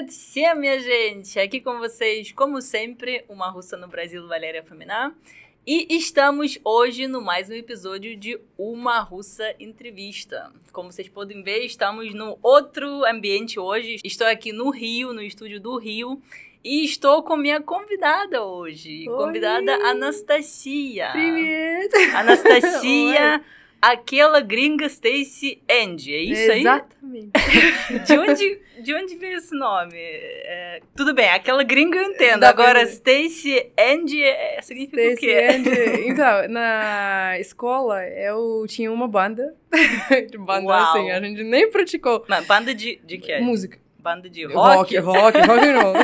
Agradecê, minha gente! Aqui com vocês, como sempre, uma russa no Brasil, Valéria Faminar. E estamos hoje no mais um episódio de Uma Russa Entrevista. Como vocês podem ver, estamos no outro ambiente hoje. Estou aqui no Rio, no estúdio do Rio. E estou com minha convidada hoje, Oi. convidada Anastasia. Привет! Anastasia. Oi aquela gringa Stacy Andy, é isso Exatamente. aí? Exatamente. De onde de onde veio esse nome? É, tudo bem, aquela gringa eu entendo. Da Agora, bem... Stacy Andy é, significa Stacey o quê? Andy. Então, na escola eu tinha uma banda. de banda Uau. assim, a gente nem praticou. Mas banda de, de quê? Música. Banda de rock? Rock, rock, rock and roll.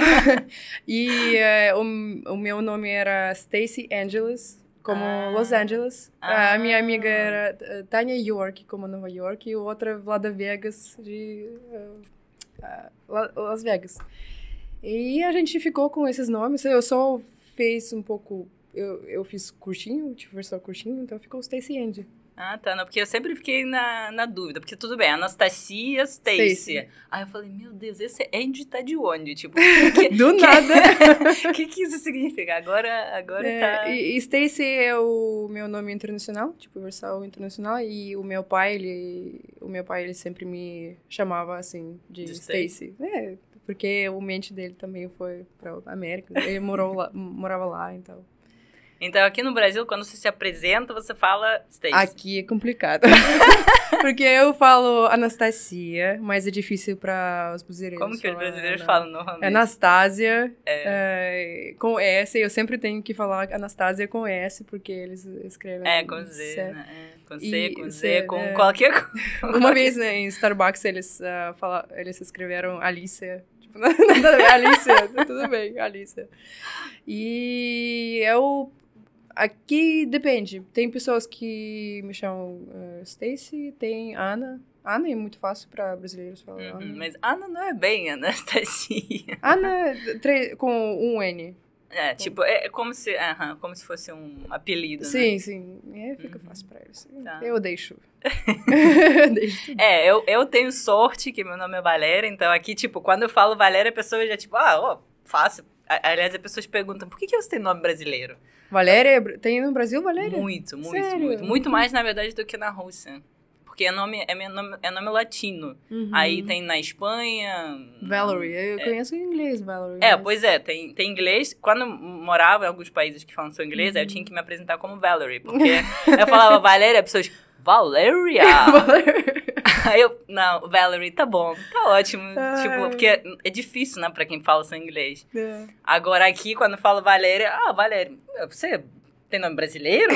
e é, o, o meu nome era Stacy Angeles como ah. Los Angeles. Ah. A minha amiga era eh, Tanya York, como Nova York, e outra é Vlada Vegas, de eh, Las Vegas. E a gente ficou com esses nomes. Eu só fiz um pouco. Eu, eu fiz curtinho, tipo, versão curtinho, então ficou Stacy Andy. Ah, tá. Não, porque eu sempre fiquei na, na dúvida. Porque tudo bem, Anastasia Stacy. Aí eu falei, meu Deus, esse Andy tá de onde? Tipo, que, do que, nada. O que, que, isso significa? Agora, agora é, tá. Stacy é o meu nome internacional, tipo, versal internacional. E o meu pai, ele. O meu pai, ele sempre me chamava assim, de, de Stacy. É, porque o mente dele também foi pra América. Ele morou lá, morava lá, então. Então, aqui no Brasil, quando você se apresenta, você fala Stacy. Aqui é complicado. Porque eu falo Anastasia, mas é difícil para os brasileiros. Como que os brasileiros né? falam normalmente? Anastasia é. É, com S. Eu sempre tenho que falar Anastasia com S, porque eles escrevem. É, com Z. C. Né? É. Com C, e, com Z, C, né? com qualquer coisa. Uma vez né, em Starbucks eles, uh, fala... eles escreveram Alicia. Tipo, nada a ver, Alicia. tudo bem, Alicia. E eu Aqui depende. Tem pessoas que me chamam uh, Stacy, tem Ana. Ana é muito fácil para brasileiros falar. Uhum, Ana. Mas Ana não é bem Anastasia. Ana com um N. É, tipo, é, é como se, uh -huh, como se fosse um apelido, Sim, né? sim. É, fica uhum. fácil para eles. Tá. Eu deixo. deixo. É, eu, eu tenho sorte que meu nome é Valéria, então aqui, tipo, quando eu falo Valéria, a pessoa já, tipo, ah, ó, fácil. Aliás, as pessoas perguntam, por que, que você tem nome brasileiro? Valéria? É tem no Brasil Valéria? Muito, muito, Sério? muito. Muito uhum. mais, na verdade, do que na Rússia. Porque é nome, é nome, é nome latino. Uhum. Aí tem na Espanha. Valerie, eu é, conheço em inglês, Valerie. É, mas... pois é, tem, tem inglês. Quando morava em alguns países que falam só inglês, uhum. eu tinha que me apresentar como Valerie. Porque eu falava Valéria, pessoas. Valeria! Aí eu, não, Valerie, tá bom, tá ótimo. Ai. Tipo, porque é, difícil, né, pra quem fala só inglês. É. Agora aqui, quando eu falo Valeria, ah, Valeria, você tem nome brasileiro?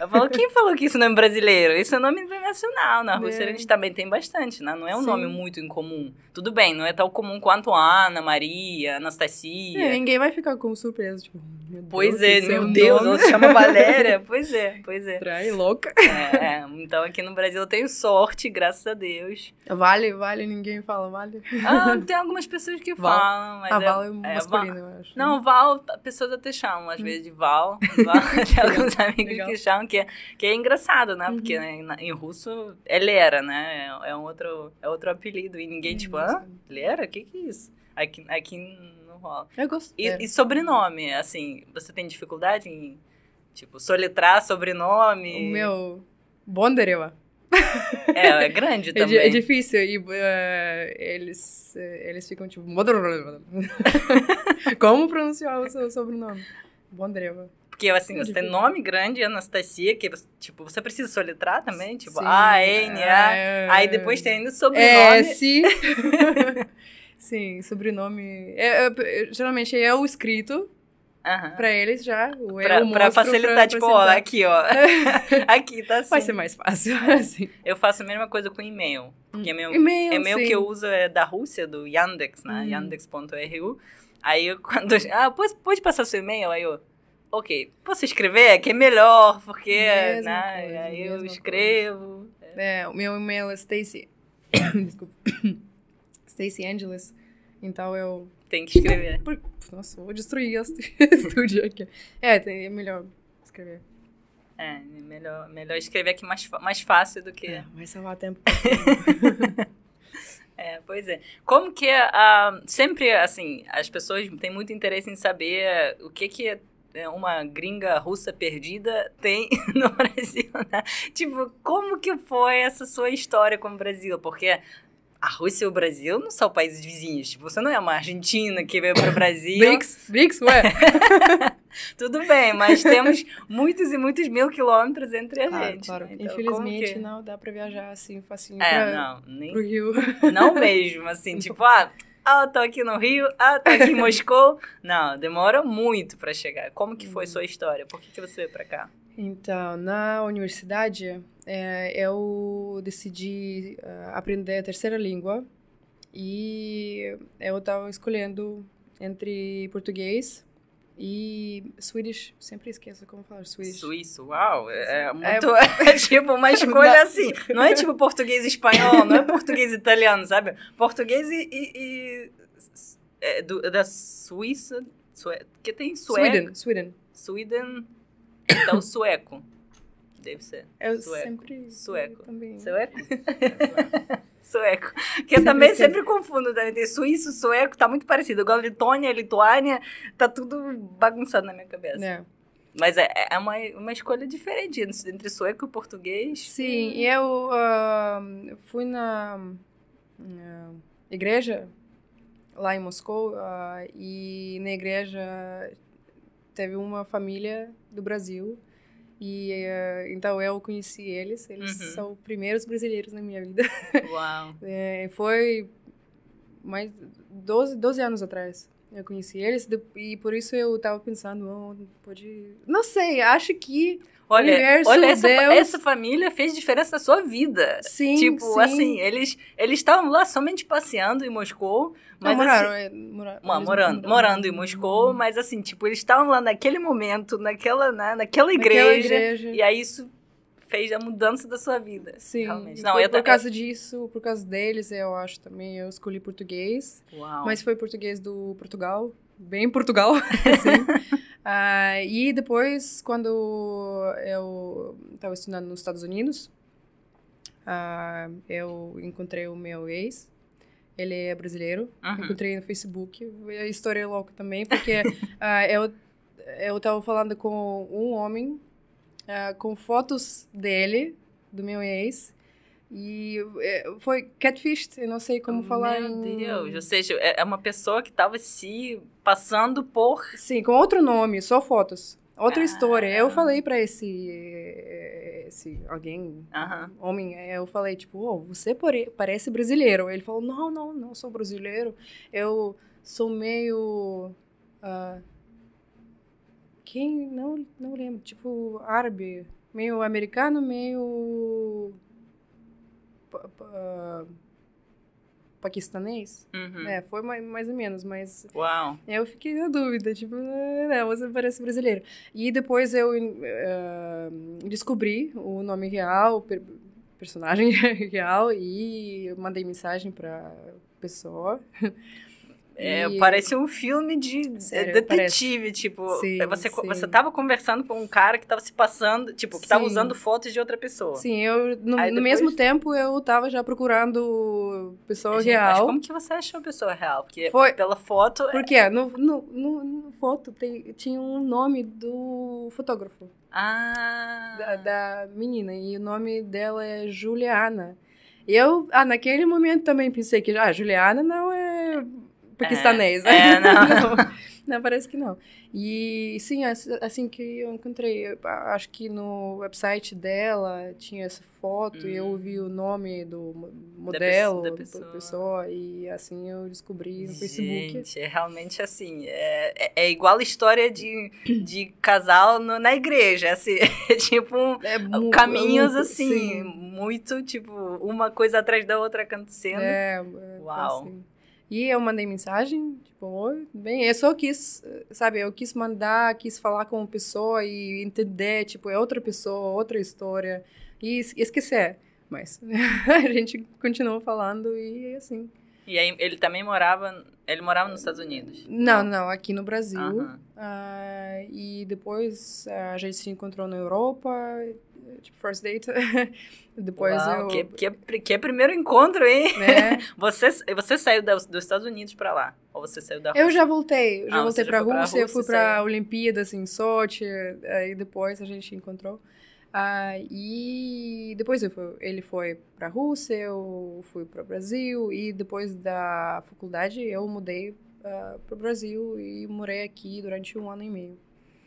Eu falo, quem falou que isso é nome brasileiro? Isso é nome internacional. Na Rússia é. a gente também tem bastante, né? Não é um Sim. nome muito incomum. Tudo bem, não é tão comum quanto Ana, Maria, Anastasia. É, ninguém vai ficar com surpresa, tipo... Pois é, é meu Deus, ela se chama Valéria. pois é, pois é. Estranho, louca. É, é, então aqui no Brasil eu tenho sorte, graças a Deus. Vale, vale, ninguém fala vale. Ah, tem algumas pessoas que Val. falam, mas... Ah, é, Val é, é masculino, eu acho. Não, Val, pessoas até chamam às hum. vezes de Val. Val alguns amigos Legal. que chamam que, é, que é engraçado, né? Uhum. Porque né, em russo é Lera, né? É, é, um outro, é outro apelido. E ninguém, tipo, ah, Lera? O que, que é isso? Aqui, aqui não rola. Eu gosto. E, é. e sobrenome, assim, você tem dificuldade em, tipo, soletrar sobrenome? O meu. bondereva É, é grande é também. É, é difícil. E uh, eles, eh, eles ficam tipo. Como pronunciar o seu sobrenome? bondereva porque, assim, você tem nome grande, Anastasia, que, tipo, você precisa soletrar também, tipo, Sim. A, N, A. Ah, é. Aí depois tem ainda sobrenome. É, S. Sim, sobrenome. É, é, é, geralmente é o escrito. Uhum. Pra eles já, o pra, eu pra facilitar, pra, tipo, ó, aqui, ó. aqui, tá assim. Vai ser mais fácil, assim. Eu faço a mesma coisa com e-mail. Porque hum, é meu, e-mail, e-mail que eu uso é da Rússia, do Yandex, né? Hum. Yandex.ru. Aí, eu, quando... Ah, pode, pode passar seu e-mail? Aí eu ok, posso escrever? É que é melhor, porque né, coisa, aí eu escrevo. É, o meu e-mail é Stacy. Desculpa. Stacy Angeles. Então eu. Tem que escrever. Nossa, vou destruir esse estúdio aqui. É, é melhor escrever. É, melhor, melhor escrever aqui mais, mais fácil do que. É, vai salvar tempo. É, pois é. Como que uh, sempre assim as pessoas têm muito interesse em saber o que que é né, uma gringa russa perdida tem no Brasil, né? Tipo, como que foi essa sua história com o Brasil? Porque a Rússia e o Brasil não são países vizinhos. Tipo, você não é uma Argentina que veio para o Brasil. BRICS, BRICS, ué. Tudo bem, mas temos muitos e muitos mil quilômetros entre a claro, gente. Claro. Né? Então, Infelizmente, que... não dá para viajar assim, facinho é, pra, pro Rio. Não mesmo, assim, tipo, ah ah, eu tô aqui no Rio, ah, tô aqui em Moscou. Não, demora muito para chegar. Como que foi hum. sua história? Por que, que você veio pra cá? Então, na universidade, é, eu decidi uh, aprender a terceira língua e eu estava escolhendo entre português e Swedish, sempre esqueço como falar Swedish. Suíço, uau! É, é, é muito, é, é tipo uma escolha assim. Não é tipo português e espanhol, não é português e italiano, sabe? Português e. e, e é, do, da Suíça. Sue, que tem sueco. Sweden, Sweden. Sweden. Então, sueco deve ser. Eu sueco. sempre. Sueco. Também. Sueco? É, sueco. Que eu sempre também sempre confundo. Né? Tem suíço, sueco, tá muito parecido. Igual Letônia, Lituânia, tá tudo bagunçado na minha cabeça. É. Mas é, é uma, uma escolha diferente entre sueco e português. Sim, e eu uh, fui na uh, igreja lá em Moscou uh, e na igreja teve uma família do Brasil e uh, então eu conheci eles, eles uhum. são os primeiros brasileiros na minha vida. Uau! é, foi mais 12, 12 anos atrás. Eu conheci eles e por isso eu tava pensando, oh, pode. Não sei, acho que Olha, Universo, olha essa, essa, família fez diferença na sua vida. Sim, Tipo, sim. assim, eles eles estavam lá somente passeando em Moscou. Mas, Não, moraram, assim, eh, moraram, morando, moraram, morando em Moscou, hum. mas assim, tipo, eles estavam lá naquele momento, naquela, né, na, naquela, igreja, naquela igreja. E aí isso fez a mudança da sua vida. Sim. Realmente. Não, foi, por causa disso, por causa deles, eu acho também, eu escolhi português. Uau. Mas foi português do Portugal bem Portugal, assim. uh, e depois, quando eu estava estudando nos Estados Unidos, uh, eu encontrei o meu ex, ele é brasileiro. Uhum. Encontrei no Facebook. A história é louca também, porque uh, eu, eu estava falando com um homem uh, com fotos dele, do meu ex, e é, foi catfish, eu não sei como Meu falar. Meu Deus, ou seja, é, é uma pessoa que estava se passando por. Sim, com outro nome, só fotos. Outra ah. história. Eu falei para esse, esse alguém, uh -huh. homem, é, eu falei, tipo, oh, você parece brasileiro. Ele falou, não, não, não sou brasileiro. Eu sou meio. Uh, quem? Não, não lembro. Tipo, árabe. Meio americano, meio paquistanês. Uhum. É, foi mais, mais ou menos, mas. Uau! Eu fiquei na dúvida, tipo, ah, né você parece brasileiro. E depois eu uh, descobri o nome real, per, personagem real, e mandei mensagem pra pessoa. É, e... Parece um filme de é, Sério, detetive, parece. tipo, é, sim, você, sim. você tava conversando com um cara que tava se passando, tipo, que sim. tava usando fotos de outra pessoa. Sim, eu, no, depois... no mesmo tempo, eu tava já procurando pessoa Gente, real. Mas como que você achou pessoa real? Porque Foi... pela foto... É Porque é... no, no, no, no foto tem, tinha um nome do fotógrafo. Ah! Da, da menina, e o nome dela é Juliana. Eu, ah, naquele momento também pensei que, ah, Juliana não é paquistanês. É, é não. não. não. parece que não. E sim, assim que eu encontrei, acho que no website dela tinha essa foto hum. e eu hum. vi o nome do modelo, da, pessoa. Da pessoa e assim eu descobri no Gente, Facebook. Gente, é realmente assim, é, é, é igual a história de, de casal no, na igreja, assim, é tipo um, é caminhos assim, sim. muito, tipo, uma coisa atrás da outra acontecendo. É, é Uau. Assim. E eu mandei mensagem, tipo, oi, bem. Eu só quis, sabe, eu quis mandar, quis falar com uma pessoa e entender, tipo, é outra pessoa, outra história. E esquecer. Mas a gente continuou falando e é assim. E aí ele também morava, ele morava nos Estados Unidos? Não, não, aqui no Brasil. Uh, e depois ah, a gente se encontrou na Europa, tipo, first date. Depois Uau, eu... Que, que, é que é primeiro encontro, hein? Né? Você, você saiu da, dos Estados Unidos pra lá? Ou você saiu da Rússia? Eu já voltei. Eu já ah, voltei pra, já Rússia, pra Rússia, eu fui pra saiu. Olimpíada assim Sochi. Aí depois a gente encontrou. Ah, e depois fui, ele foi para a Rússia, eu fui para o Brasil e depois da faculdade eu mudei uh, ah, para o Brasil e morei aqui durante um ano e meio.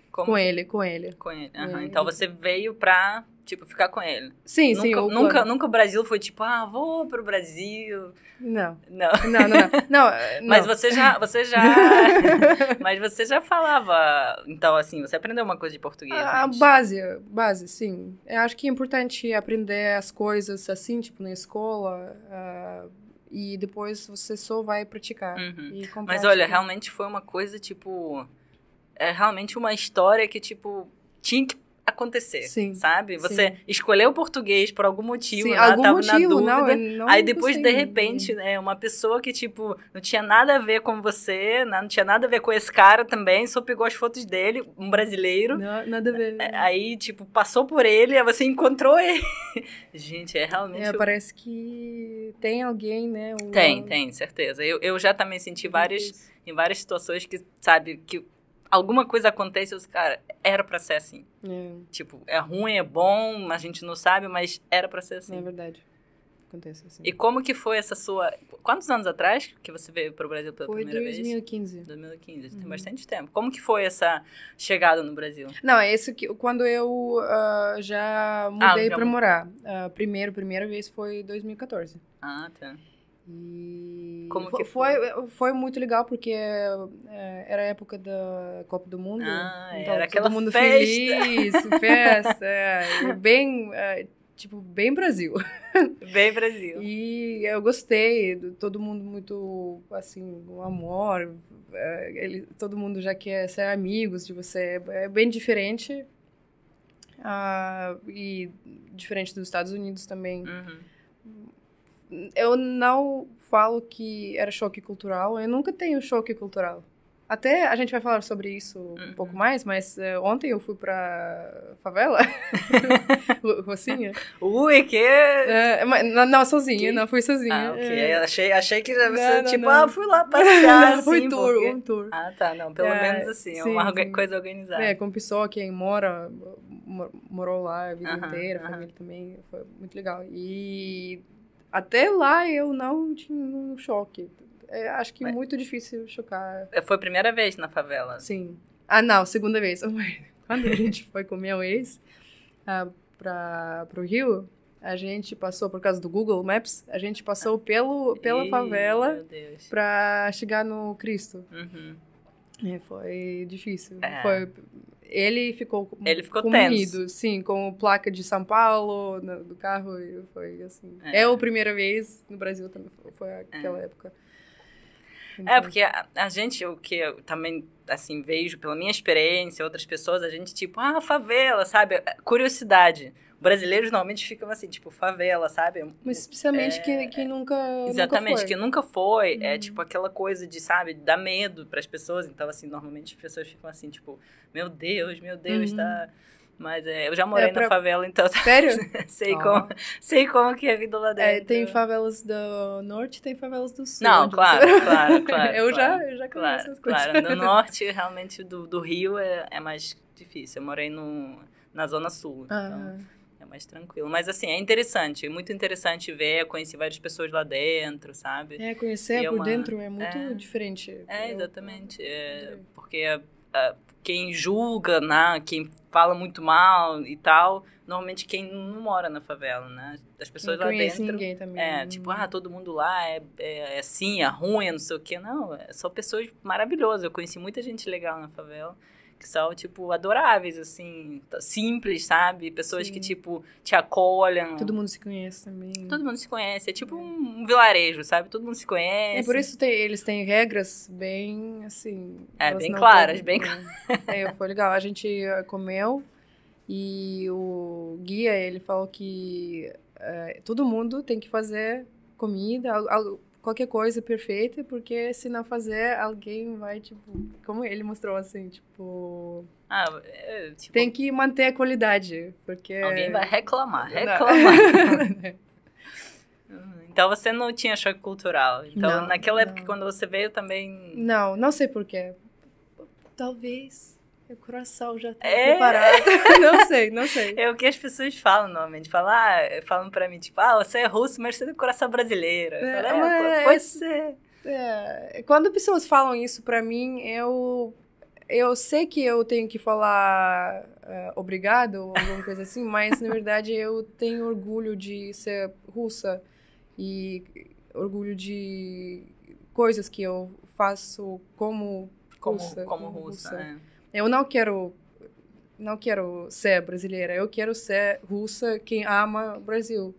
Como? Com ele, com ele. Com ele. Uhum. ele. Então você veio para tipo, ficar com ele. Sim, nunca, sim. O nunca, nunca o Brasil foi tipo, ah, vou pro Brasil. Não. Não. Não, não, não. não, eh, não. Mas você já, você já, mas você já falava, então, assim, você aprendeu uma coisa de português. A, ah, a base, base, sim. Eu acho que é importante aprender as coisas assim, tipo, na escola, uh, e depois você só vai praticar. Uhum. Mas olha, realmente foi uma coisa, tipo. É realmente uma história que, tipo, tinha que acontecer, Sim. sabe? Você Sim. escolheu o português por algum motivo, Sim, ela algum tava motivo, na dúvida. Não, não aí depois, consegui. de repente, né, uma pessoa que, tipo, não tinha nada a ver com você, né, não tinha nada a ver com esse cara também, só pegou as fotos dele, um brasileiro. Não, nada a ver. É, aí, tipo, passou por ele, aí você encontrou ele. Gente, é realmente... É, o... parece que tem alguém, né? Tem, tem, certeza. Eu, eu já também senti várias, em várias situações que, sabe, que alguma coisa acontece, os cara, era para ser assim. É. Tipo, é ruim, é bom, a gente não sabe, mas era para ser assim. É verdade. Acontece assim. E como que foi essa sua. Quantos anos atrás que você veio para o Brasil pela foi primeira 2015. vez? 2015. 2015, uhum. tem bastante tempo. Como que foi essa chegada no Brasil? Não, é isso que. Quando eu uh, já ah, mudei ah, para morar. Uh, primeiro, primeira vez foi 2014. Ah, tá. E Como que foi? Foi, eh, foi muito legal, porque é, era a época da Copa do Mundo. Ah, então, era aquela mundo festa. feliz, festa. É, bem, é, tipo, bem Brasil. Bem Brasil. E eu gostei, todo mundo muito, assim, um amor. Ele, todo mundo já quer ser amigos de você. É, é bem diferente. Ah, e diferente dos Estados Unidos também. Uhum eu não falo que era choque cultural, eu nunca tenho choque cultural. Até a gente vai falar sobre isso um pouco uhum. mais, mas uh, ontem eu fui pra favela, Rocinha. Ui, que... Uh, não, não, sozinha, que? não fui sozinha. Ah, ok. Eh, achei, achei que você, não, tipo, não. ah, fui lá passear, não, Foi assim, tour, porque... um tour. Ah, tá, não, pelo é, menos assim, é sim, uma sim. coisa organizada. É, com pessoa que mora, morou lá a vida inteira, a família também, foi muito legal. E até lá eu não tinha um choque. É, acho que é. muito difícil chocar. É, foi a primeira vez na favela? Sim. Ah, não, segunda vez. Quando a gente foi com meu ex uh, ah, para o Rio, a gente passou, por causa do Google Maps, a gente passou ah. pelo, pela favela para chegar no Cristo. Uhum. É, foi difícil. É. Foi ele ficou ele ficou comido, tenso. sim, com placa de São Paulo no, do carro e foi assim. É. é. a primeira vez no Brasil também foi aquela é. época. É, então. É, porque a, a, gente, o que eu também, assim, vejo pela minha experiência, outras pessoas, a gente, tipo, ah, favela, sabe? É, curiosidade brasileiros normalmente ficam assim, tipo, favela, sabe? Mas especialmente é, quem, quem nunca. Exatamente, nunca foi. nunca é, foi. Uhum. É tipo aquela coisa de, sabe, dar medo para as pessoas. Então, assim, normalmente as pessoas ficam assim, tipo, meu Deus, meu Deus, tá? uhum. tá. Mas é, eu já morei é pra... na favela, então. Tá. Sério? sei, tá. como, sei como que é a vida lá é, dentro. É, tem favelas do norte tem favelas do sul. Não, né? claro, claro, claro, claro. Eu claro, já, eu já conheço claro, essas coisas. Claro, no norte, realmente, do, do Rio é, é mais difícil. Eu morei no, na zona sul. Ah. Então, mais tranquilo. Mas assim, é interessante, é muito interessante ver, conhecer várias pessoas lá dentro, sabe? É, conhecer é por uma... dentro é muito é... diferente. É, exatamente. É, porque a, ah, a, ah, quem julga, né, quem fala muito mal e tal, normalmente quem não mora na favela, né? As pessoas lá dentro. Ninguém também. É, né? tipo, ah, todo mundo lá é, é, é assim, é ruim, é não sei o quê. Não, é, são pessoas maravilhosas. Eu conheci muita gente legal na favela que são, tipo, adoráveis, assim, simples, sabe? Pessoas Sim. que, tipo, te acolhem. Todo mundo se conhece também. Todo mundo se conhece. É tipo um, um vilarejo, sabe? Todo mundo se é conhece. É por isso tem, eles têm regras bem, assim. É, bem claras, bem claras. É, foi legal. A gente eh, comeu e o guia, ele falou que é, todo mundo tem que fazer comida. Algo, qualquer coisa perfeita, porque se não fazer, alguém vai, tipo, como ele mostrou assim, tipo. Ah, é, tipo... Tem que manter a qualidade, porque. Alguém vai reclamar, reclamar. então você não tinha choque cultural. Então, não, naquela não. época, quando você veio também. Não, não sei porquê. Talvez o coração já tá é. preparado. não sei, não sei. É o que as pessoas falam, normalmente. Falam, ah, falam pra mim, tipo, ah, você é russo, mas você tem é coração brasileiro. É, falo, é, é, pode ser. É, quando pessoas falam isso pra mim, eu eu sei que eu tenho que falar uh, obrigado ou alguma coisa assim, mas na verdade eu tenho orgulho de ser russa e orgulho de coisas que eu faço como como russa, como russa. russa. É. Eu não quero não quero ser brasileira, eu quero ser russa quem ama o Brasil.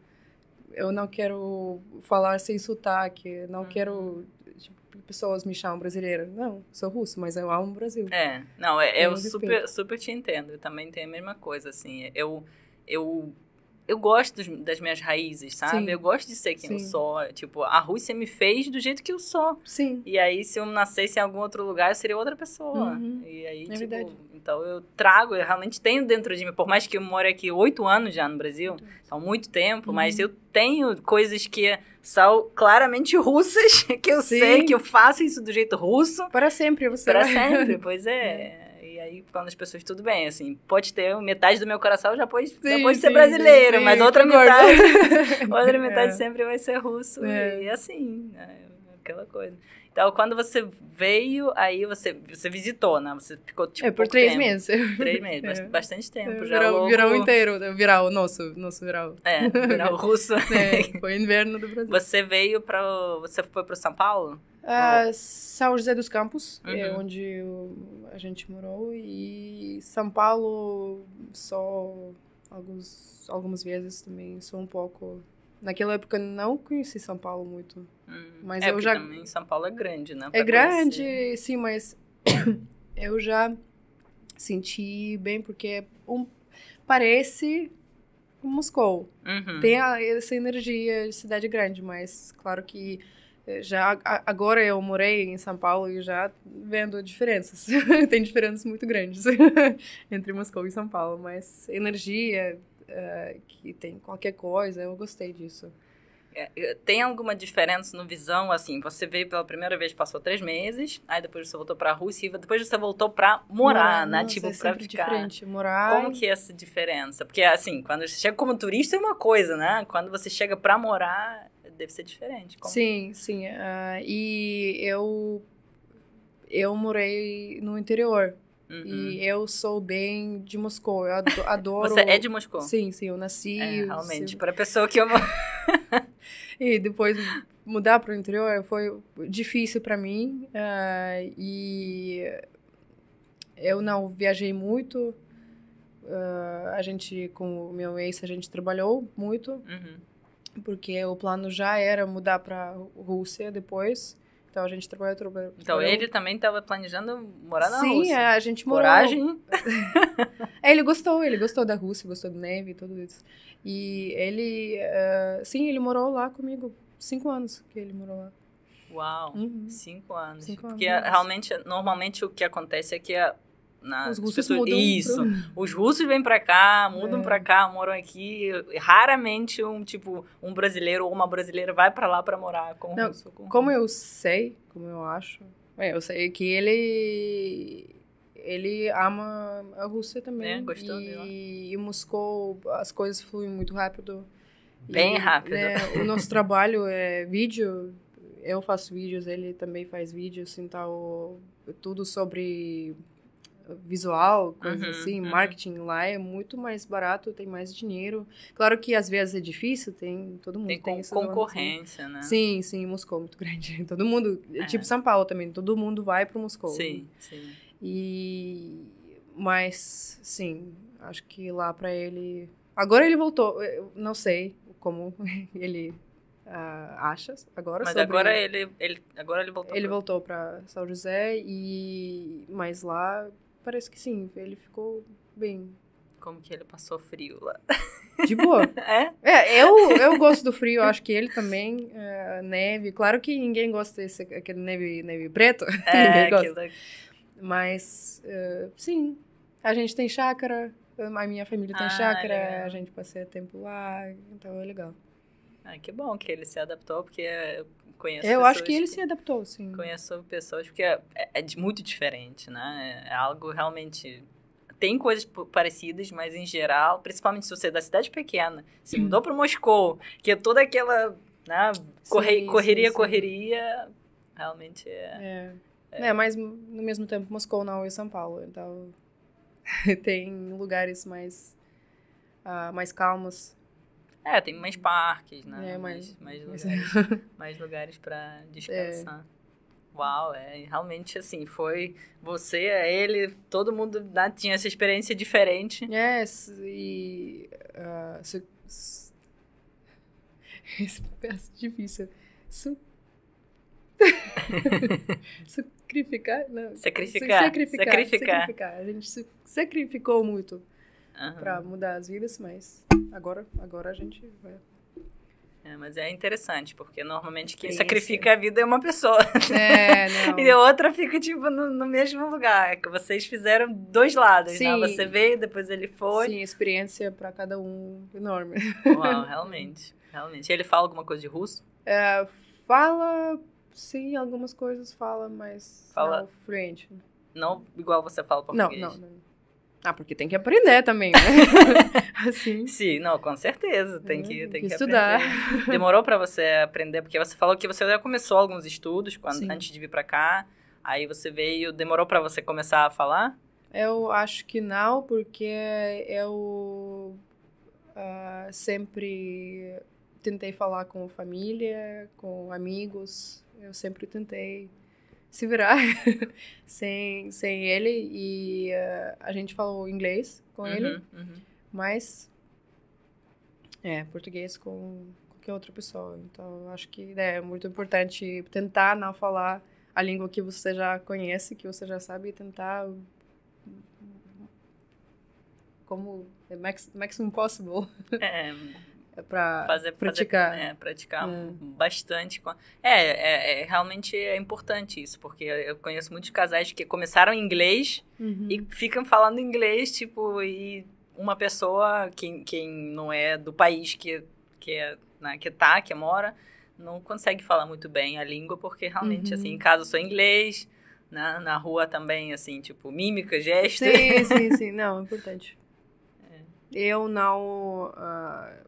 Eu não quero falar sem sotaque, não uhum. quero tipo, pessoas me chamam brasileira. Não, sou russa mas eu amo o Brasil. É, não, é, eu, eu super, super te entendo. Eu também tenho a mesma coisa, assim. Eu, eu eu gosto dos, das minhas raízes, sabe? Sim. Eu gosto de ser quem Sim. eu sou. Tipo, a Rússia me fez do jeito que eu sou. Sim. E aí, se eu nascesse em algum outro lugar, eu seria outra pessoa. Uhum. E aí, é tipo, verdade. então eu trago, eu realmente tenho dentro de mim, por mais que eu more aqui oito anos já no Brasil, uhum. há muito tempo, uhum. mas eu tenho coisas que são claramente russas, que eu Sim. sei, que eu faço isso do jeito russo. Para sempre, você Para né? sempre, pois é. é. E aí, quando as pessoas, tudo bem, assim, pode ter metade do meu coração já pode, sim, já pode sim, ser brasileiro, sim, mas outra metade, outra é. metade é. sempre vai ser russo. É. E assim, é aquela coisa. Então, quando você veio, aí você, você visitou, né? Você ficou tipo. É, por três tempo. meses. Três meses, é. bastante tempo. É, já viral, logo... viral inteiro, né? viral, nosso, nosso viral. É, virou russo. é, foi inverno do Brasil. Você veio para. Você foi para São Paulo? Uh, São José dos Campos, é uhum. é onde a gente morou, e São Paulo só alguns, algumas vezes também, só um pouco Naquela época não conheci São Paulo muito. Hum. Mas é, eu já. Também São Paulo é grande, né? é grande, conhecer. sim, mas eu já senti bem, porque é um, parece Moscou. Uhum. Tem a, essa energia de cidade grande, mas claro que eh, já agora eu morei em São Paulo e já vendo diferenças. Tem diferenças muito grandes entre Moscou e São Paulo, mas energia, eh, que tem qualquer coisa. Eu gostei disso. É, tem alguma diferença no visão? Assim, você veio pela primeira vez, passou três meses, aí depois você voltou para a Rússia e depois você voltou para morar, morar, né? Nossa, tipo, é para ficar. Diferente. Morar. Como que é essa diferença? Porque, assim, quando você chega como turista é uma coisa, né? Quando você chega para morar, deve ser diferente. Como? Sim, sim. Uh, e eu eu morei no interior Uhum. E eu sou bem de Moscou. Eu adoro. Você é de Moscou? Sim, sim, eu nasci. É, realmente, para a pessoa que eu amo. e depois mudar para o interior foi difícil para mim. Uh, e eu não viajei muito. Uh, a gente, com o meu ex, a gente trabalhou muito. Uhum. Porque o plano já era mudar para Rússia depois. Então a gente trabalhou... trabalhou então, ele também estava planejando morar na Sim, Rússia. Sim, é, a gente morou... Coragem. É, ele gostou, ele gostou da Rússia, gostou do neve e tudo isso. E ele... Uh, sim, ele morou lá comigo. Cinco anos que ele morou lá. Uau, uhum. cinco anos. Cinco Porque anos. É, realmente, normalmente o que acontece é que a na os russos pessoas, mudam isso. Pro... Os russos vêm para cá, mudam é. para cá, moram aqui. Raramente um tipo um brasileiro ou uma brasileira vai para lá para morar com Não, russo. Com como eu sei, como eu acho, eu sei que ele ele ama a Rússia também. É, gostou e, e Moscou, as coisas fluem muito rápido. Bem e, rápido. Né, o nosso trabalho é vídeo, eu faço vídeos, ele também faz vídeos, assim, então tudo sobre visual, coisas uhum, assim, uhum. marketing lá é muito mais barato, tem mais dinheiro. Claro que às vezes é difícil, tem todo mundo tem, tem con assim. concorrência, né? Sim, sim, Moscou é muito grande. Todo mundo, é. tipo é. São Paulo também, todo mundo vai para Moscou. Sim, né? sim. E mas sim, acho que lá para ele, agora ele voltou, eu não sei como ele uh, ah, achas agora mas sobre... agora ele, ele agora ele voltou ele pra... voltou para São José e mas lá parece que sim. Ele ficou bem. Como que ele passou frio lá? De boa. é? É, eu, eu gosto do frio, acho que ele também. Eh, neve. Claro que ninguém gosta desse aquele neve, neve preto. É, aquilo. É- Mas, uh, sim. A gente tem chácara, a minha família tem ah, chácara, a gente passeia tempo lá, então é legal. Ah, que bom que ele se adaptou, porque é conheço Eu acho que ele que, se adaptou, sim. Conheço pessoas, porque é, é, é muito diferente, né? É algo realmente tem coisas parecidas, mas em geral, principalmente se você é da cidade pequena, se hum. mudou para Moscou, que é toda aquela né, corre, sim, correria, sim, sim. correria, realmente é, é. é. é. mas no mesmo tempo, Moscou não é São Paulo, então tem lugares mais, uh, mais calmos é, tem mais parques, né? É, mais, mais, mais lugares, mais lugares para descansar. É. Uau, é realmente assim, foi você, ele, todo mundo né, tinha essa experiência diferente. É, e ah, essa é su, esse difícil. sacrificar, não. Sacrificar, sacrificar, sacrificar. sacrificar. A gente sacrificou muito uhum. para mudar as vidas, mas agora, agora a gente vai. É, mas é interessante, porque normalmente quem é sacrifica a vida é uma pessoa. É, não. e a outra fica, tipo, no, no mesmo lugar. É que vocês fizeram dois lados, né? Sim. Né? Você veio, depois ele foi. Sim, experiência para cada um enorme. Uau, realmente. Realmente. Ele fala alguma coisa de russo? É, fala Sim, algumas coisas fala, mas fala não fluente. Não igual você fala português. Não, não, não. Ah, porque tem que aprender também, né? assim. Sim, não, com certeza. Tem que, tem, que, que estudar. Aprender. Demorou para você aprender, porque você falou que você já começou alguns estudos quando, antes de vir para cá. Aí você veio, demorou para você começar a falar? Eu acho que não, porque eu uh, sempre tentei falar com família, com amigos. Eu sempre tentei se virar sem, sem ele. E uh, a gente falou inglês com uhum, ele, uhum. mas é, português com qualquer outra pessoa. Então, acho que né, é muito importante tentar não falar a língua que você já conhece, que você já sabe, e tentar como the max, maximum possible. É, para praticar. Fazer, né, praticar é. bastante. Com... É, é, é, realmente é importante isso, porque eu conheço muitos casais que começaram em inglês uhum. e ficam falando inglês, tipo, e uma pessoa, quem, quem não é do país que, que, é, né, que tá, que mora, não consegue falar muito bem a língua, porque realmente, assim, uhum. assim, em casa eu sou inglês, na, né, na rua também, assim, tipo, mímica, gesto. Sim, sim, sim, não, é importante. É. Eu não. Uh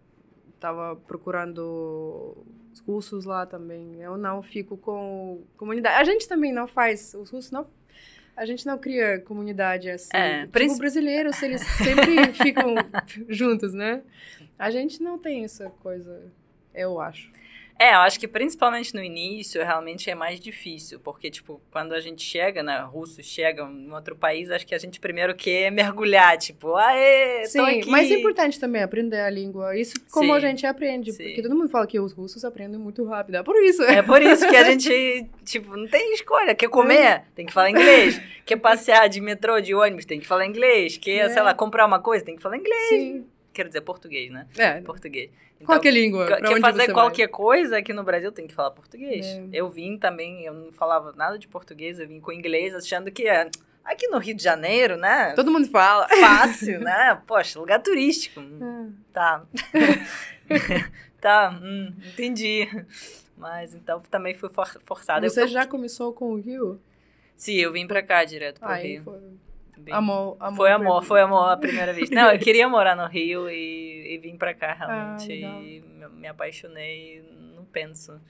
estava procurando cursos lá também. Eu não fico com comunidade. A gente também não faz os cursos, não. A gente não cria comunidade assim. É, tipo, princ... brasileiros, eles sempre ficam juntos, né? A gente não tem essa coisa, eu acho. É, eu acho que principalmente no início realmente é mais difícil, porque, tipo, quando a gente chega, né, russo chega em outro país, acho que a gente primeiro quer mergulhar, tipo, aê, Sim, tô aqui. mas é importante também aprender a língua, isso como sim, a gente aprende, sim. porque todo mundo fala que os russos aprendem muito rápido, é por isso. É por isso que a gente, tipo, não tem escolha, quer comer, é. tem que falar inglês, quer passear de metrô, de ônibus, tem que falar inglês, quer, é. sei lá, comprar uma coisa, tem que falar inglês. Sim. Quero dizer português, né? É. Português. Então, qualquer é língua. Pra quer fazer qualquer vai? coisa aqui no Brasil tem que falar português. É. Eu vim também, eu não falava nada de português, eu vim com inglês achando que é. Aqui no Rio de Janeiro, né? Todo mundo fala. Fácil, né? Poxa, lugar turístico. Hum, é. tá. tá, hum, entendi. Mas então também fui forçada. Você eu... já começou com o Rio? Sim, eu vim pra cá direto pro Aí, Rio. Foi. Bem... Amor, amor. Foi amor, foi amor a primeira vez. Não, eu queria morar no Rio e, e vim pra cá realmente. Ah, e me apaixonei, não penso.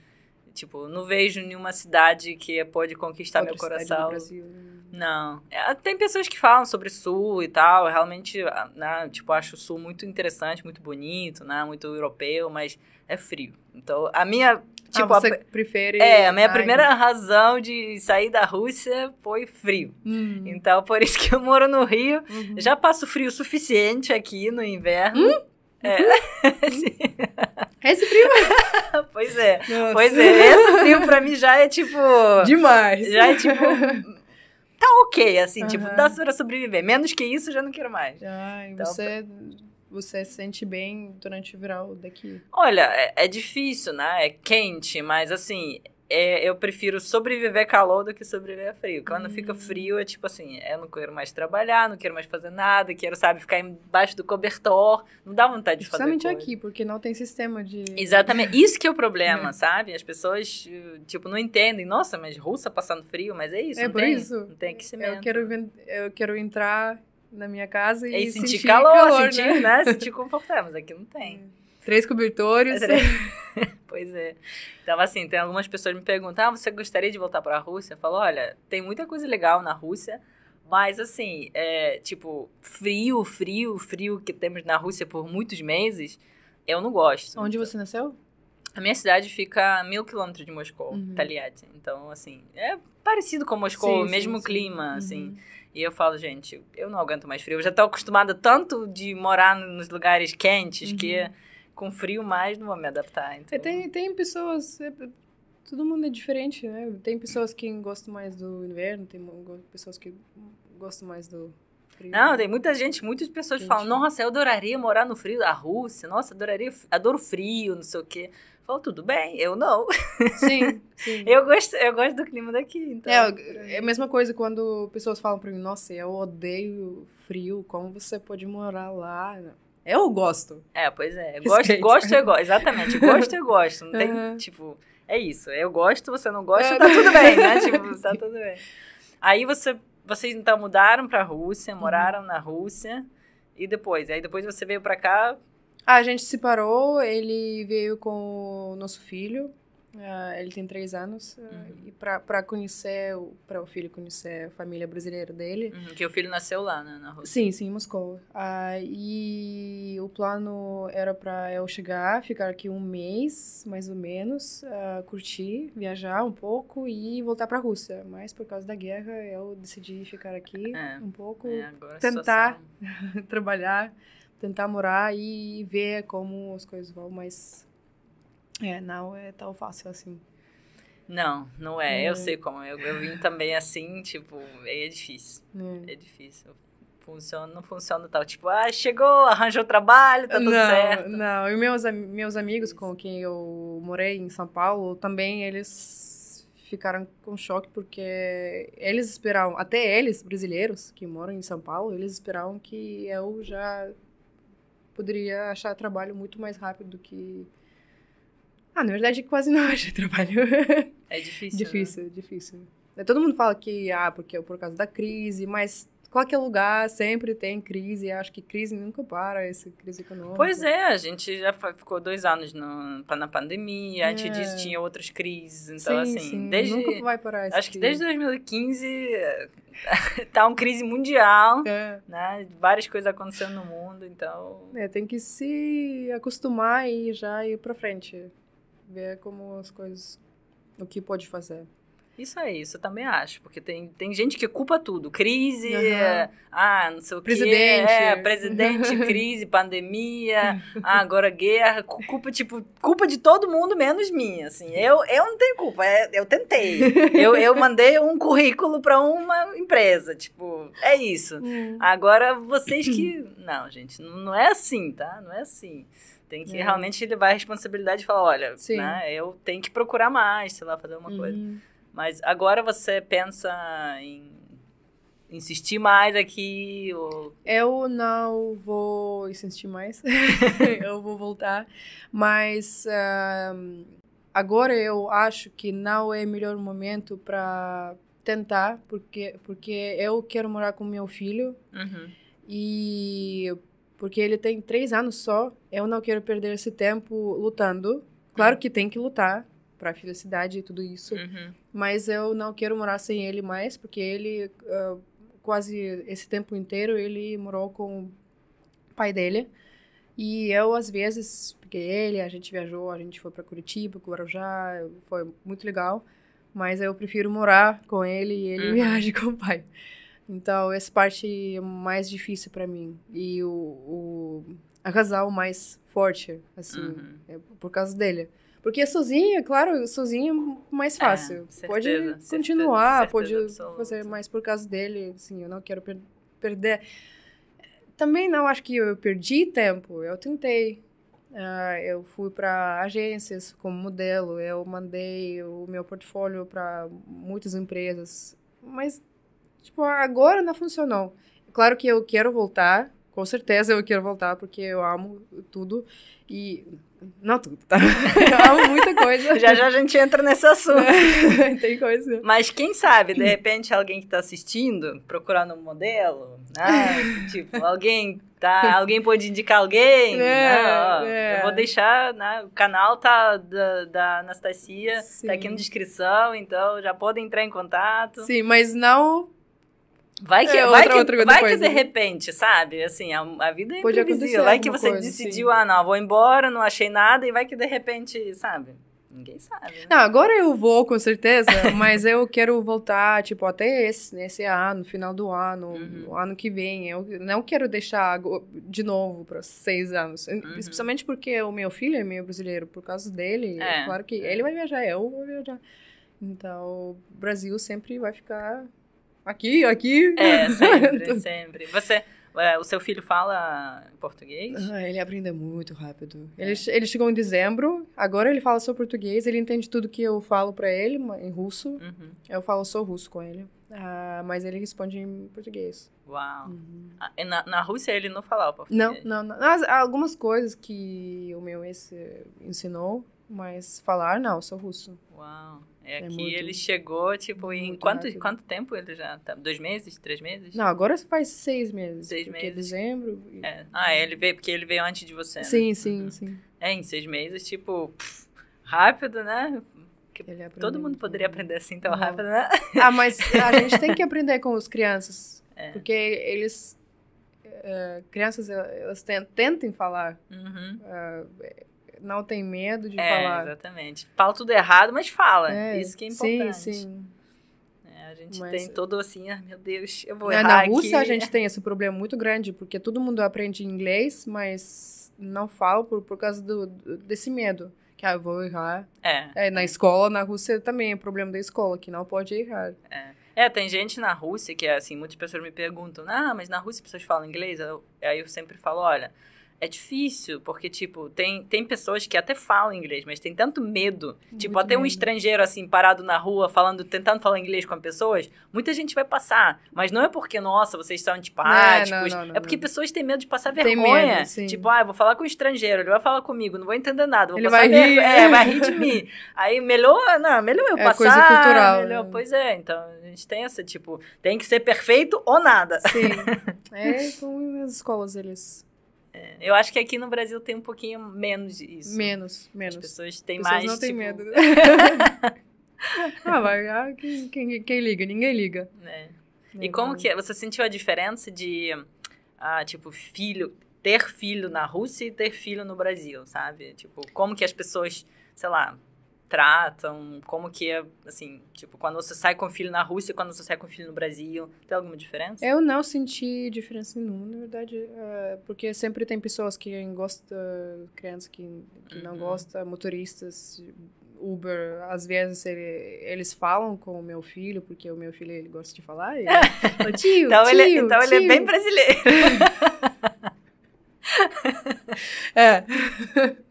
Tipo, não vejo nenhuma cidade que pode conquistar Outra meu coração. Do Brasil. Não. É, tem pessoas que falam sobre sul e tal. Eu realmente, ah, né, tipo, acho o sul muito interessante, muito bonito, né? Muito europeu, mas é frio. Então, a minha ah, tipo, ah, você a, prefere. É, a minha primeira razão de sair da Rússia foi frio. Hum. Então, por isso que eu moro no Rio. Uhum. Já passo frio suficiente aqui no inverno. Hum? É. Uhum. Hum. Esse frio. É- pois é. Nossa. Pois é. Esse frio pra mim já é tipo. Demais. Já é tipo. Tá ok, assim, tipo, dá pra sobreviver. Menos que isso, já não quero mais. Ai, então, você. Pra é você se sente bem durante o verão daqui? Olha, é, é difícil, né? É quente, mas assim, é, eu prefiro sobreviver calor do que sobreviver frio. Quando hum. fica frio, é tipo assim, eu não quero mais trabalhar, não quero mais fazer nada, quero, sabe, ficar embaixo do cobertor. Não dá vontade de fazer Principalmente aqui, porque não tem sistema de... Exatamente. Isso que é o problema, é. sabe? As pessoas, tipo, não entendem. Nossa, mas russa passando frio, mas é isso. É por tem, isso. Não tem que ser. quero, eu quero entrar na minha casa e, e sentir, sentir calor, calor né? sentir, né? né? sentir confortável, mas aqui não tem. É. Três cobertores. É, pois é. Então, assim, tem algumas pessoas me perguntam, ah, você gostaria de voltar para a Rússia? Eu falo, olha, tem muita coisa legal na Rússia, mas, assim, é, tipo, frio, frio, frio que temos na Rússia por muitos meses, eu não gosto. Onde então. você nasceu? A minha cidade fica a mil quilômetros de Moscou, uhum. Taliad. Então, assim, é parecido com Moscou, sim, mesmo sim, clima, sim. Uhum. assim. Uhum. E eu falo, gente, eu não aguento mais frio. Eu já estou acostumada tanto de morar nos lugares quentes uhum. que com frio mais não vou me adaptar. Então... tem, tem pessoas. É, todo mundo é diferente, né? Tem pessoas que gostam mais do inverno, tem pessoas que gostam mais do frio. Não, tem muita gente, muitas pessoas gente. falam, nossa, eu adoraria morar no frio da Rússia, nossa, adoraria, adoro frio, não sei o quê. Falou, tudo bem, eu não. Sim, sim. eu, gosto, eu gosto do clima daqui, então. É, é, é a mesma coisa quando pessoas falam pra mim, nossa, eu odeio frio, como você pode morar lá? Eu gosto. É, pois é. gosto, gosto, eu gosto. Exatamente. Gosto, eu gosto. Não tem, uhum. tipo, é isso. Eu gosto, você não gosta, é, tá tudo bem, né? Tipo, tá tudo bem. Aí você, vocês então mudaram pra Rússia, uhum. moraram uhum. na Rússia. E depois? Aí depois você veio pra cá ah, a gente se separou, ele veio com o nosso filho, uh, ele tem três anos, uh, e para conhecer, para o filho conhecer a família brasileira dele. Uhum, que o filho nasceu lá, né, na Rússia? Sim, sim, em Moscou. Uh, e o plano era para eu chegar, ficar aqui um mês, mais ou menos, curtir, viajar um pouco e voltar para a Rússia. Mas por causa da guerra, eu decidi ficar aqui é, um pouco, é, tentar trabalhar tentar morar e ver como as coisas vão, mas é, não é tão fácil assim. Não, não é. Hum. Eu sei como. É. Eu, eu vim também assim, tipo, é difícil. Hum. É difícil. Funciona, não funciona tal. Tipo, ah, chegou, arranjou trabalho, tá tudo não, certo. Não, e meus, meus amigos com quem eu morei em São Paulo, também eles ficaram com choque porque eles esperavam, até eles, brasileiros que moram em São Paulo, eles esperavam que eu já poderia achar trabalho muito mais rápido do que. Ah, na verdade, quase não acha trabalho. É difícil. Né? difícil, né? difícil. Todo mundo fala que, ah, porque é por causa da crise, mas qualquer lugar sempre tem crise. Acho que crise nunca para, essa crise econômica. Pois é, a gente já ficou dois anos no, na pandemia, é. antes disso tinha outras crises. Então, sim, assim, sim. desde. Nunca vai parar Acho que desde 2015 tá uma crise mundial, é. né? Várias coisas acontecendo no mundo, então. É, tem que se acostumar e já ir para frente. Ver como as coisas. O que pode fazer. Isso aí, isso eu também acho, porque tem, tem gente que culpa tudo. Crise, uhum. ah, não sei o presidente. quê. É, presidente, crise, pandemia, ah, agora guerra. Culpa, tipo, culpa de todo mundo, menos minha, assim. Eu, eu não tenho culpa, é, eu tentei. Eu, eu mandei um currículo para uma empresa, tipo, é isso. Hum. Agora, vocês que... Não, gente, não é assim, tá? Não é assim. Tem que é. realmente levar a responsabilidade e falar, olha, né, eu tenho que procurar mais, sei lá, fazer alguma uhum. coisa. Mas agora você pensa em insistir mais aqui? Ou... Eu não vou insistir mais. eu vou voltar. Mas uh, agora eu acho que não é o melhor momento para tentar, porque, porque eu quero morar com meu filho. Uhum. E porque ele tem três anos só, eu não quero perder esse tempo lutando. Claro uhum. que tem que lutar, para felicidade e tudo isso. Uhum. Mas eu não quero morar sem ele mais, porque ele uh, quase esse tempo inteiro ele morou com o pai dele. E eu às vezes, porque ele, a gente viajou, a gente foi para Curitiba, Guarujá, foi muito legal, mas eu prefiro morar com ele e ele uhum. viaja com o pai. Então, essa parte é mais difícil para mim. E o, o a casal mais forte, assim, uhum. é por causa dele. Porque sozinha, claro, sozinha é mais é, fácil. É, certeza, pode continuar, certeza, certeza pode fazer mais por causa dele, assim, eu não quero per perder. Também não acho que eu perdi tempo, eu tentei. Uh, eu fui para agências como modelo, eu mandei o meu portfólio para muitas empresas, mas tipo agora não funcionou. Claro que eu quero voltar, com certeza eu quero voltar porque eu amo tudo e não tudo, tá? Eu amo muita coisa. já já a gente entra nesse assunto. É, tem coisa. Mas quem sabe, de repente alguém que está assistindo, procurando um modelo, né? tipo, alguém tá, alguém pode indicar alguém, é, né? Ó, é. Eu vou deixar, né? O canal tá da, da Anastasia, Sim. tá aqui na descrição, então já podem entrar em contato. Sim, mas não Vai que, é, vai, que, outra vai que de repente, sabe? Assim, a, a vida é Pode imprevisível. Vai que você coisa, decidiu, sim. ah, não, vou embora, não achei nada, e vai que de repente, sabe? Ninguém sabe. Né? Não, agora eu vou, com certeza, mas eu quero voltar, tipo, até esse, nesse ano, final do ano, uhum. ano que vem. Eu não quero deixar de novo para seis anos. Uhum. Especialmente porque o meu filho é meio brasileiro, por causa dele. É. Claro que é. ele vai viajar, eu vou viajar. Então, o Brasil sempre vai ficar aqui, aqui. É, sempre, sempre. Você, é, o seu filho fala português? Ah, ele aprende muito rápido. É. Ele, ele chegou em dezembro, agora ele fala só português, ele entende tudo que eu falo para ele em russo. Uhum. Eu falo só russo com ele. Ah, mas ele responde em português. Uau! Uhum. Ah, na, na Rússia ele não falava português? Não, não. não. algumas coisas que o meu ex eh, ensinou, mas falar não, eu sou russo. Uau! É, é que ele chegou, tipo, em quanto, quanto tempo ele já tá? Dois meses? Três meses? Não, agora faz seis meses. Seis meses. É dezembro. E... É. Ah, é, ele veio, porque ele veio antes de você, né? Sim, sim, uhum. sim. É, em seis meses, tipo, rápido, né? Todo mundo poderia aprender assim tão Não. rápido, né? Ah, mas a gente tem que aprender com os crianças. É. Porque eles. Uh, crianças, elas tentam falar. Uhum. Uh, não tem medo de é, falar. Exatamente. Fala tudo errado, mas fala. É, Isso que é importante. Sim, sim. É, a gente mas, tem todo assim, ah, meu Deus, eu vou errar Na Rússia aqui. a gente tem esse problema muito grande, porque todo mundo aprende inglês, mas não fala por, por causa do, desse medo. Que, ah, eu vou errar. É. é. Na escola, na Rússia também é problema da escola, que não pode errar. É. É, tem gente na Rússia que é assim, muitas pessoas me perguntam, ah, mas na Rússia as pessoas falam inglês? Eu, aí eu sempre falo, olha, é difícil, porque, tipo, tem, tem pessoas que até falam inglês, mas tem tanto medo. Muito tipo, até medo. um estrangeiro, assim, parado na rua, falando, tentando falar inglês com as pessoas, muita gente vai passar. Mas não é porque, nossa, vocês são antipáticos. Não, não, não, é porque pessoas têm medo de passar tem vergonha. Medo, sim. Tipo, ah, eu vou falar com um estrangeiro, ele vai falar comigo, não vou entender nada, vou ele vai ver... rir. É, vai rir de mim. Aí, melhor, não, melhor eu é passar. coisa cultural. Melhor... Né? Pois é, então, a gente tem essa, tipo, tem que ser perfeito ou nada. Sim. é, com as escolas, eles é. eu acho que aqui no Brasil tem um pouquinho menos disso. Menos, menos. As pessoas têm As pessoas mais. não têm tipo... medo. ah, vai. Ah, quem, quem, quem, liga? Ninguém liga. É. E como que é? Você sentiu a diferença de, ah, tipo, filho, ter filho na Rússia e ter filho no Brasil, sabe? Tipo, como que as pessoas, sei lá, tratam, como que é, assim, tipo, quando você sai com o filho na Rússia e quando você sai com o filho no Brasil, tem alguma diferença? Eu não senti diferença nenhuma, na verdade, eh, porque sempre tem pessoas que gostam, crianças que, que uhum. não gostam, motoristas, Uber, às vezes ele, eles falam com o meu filho, porque o meu filho ele gosta de falar. Ele, oh, tio, então é, tio, ele, então tio. ele é bem brasileiro. é.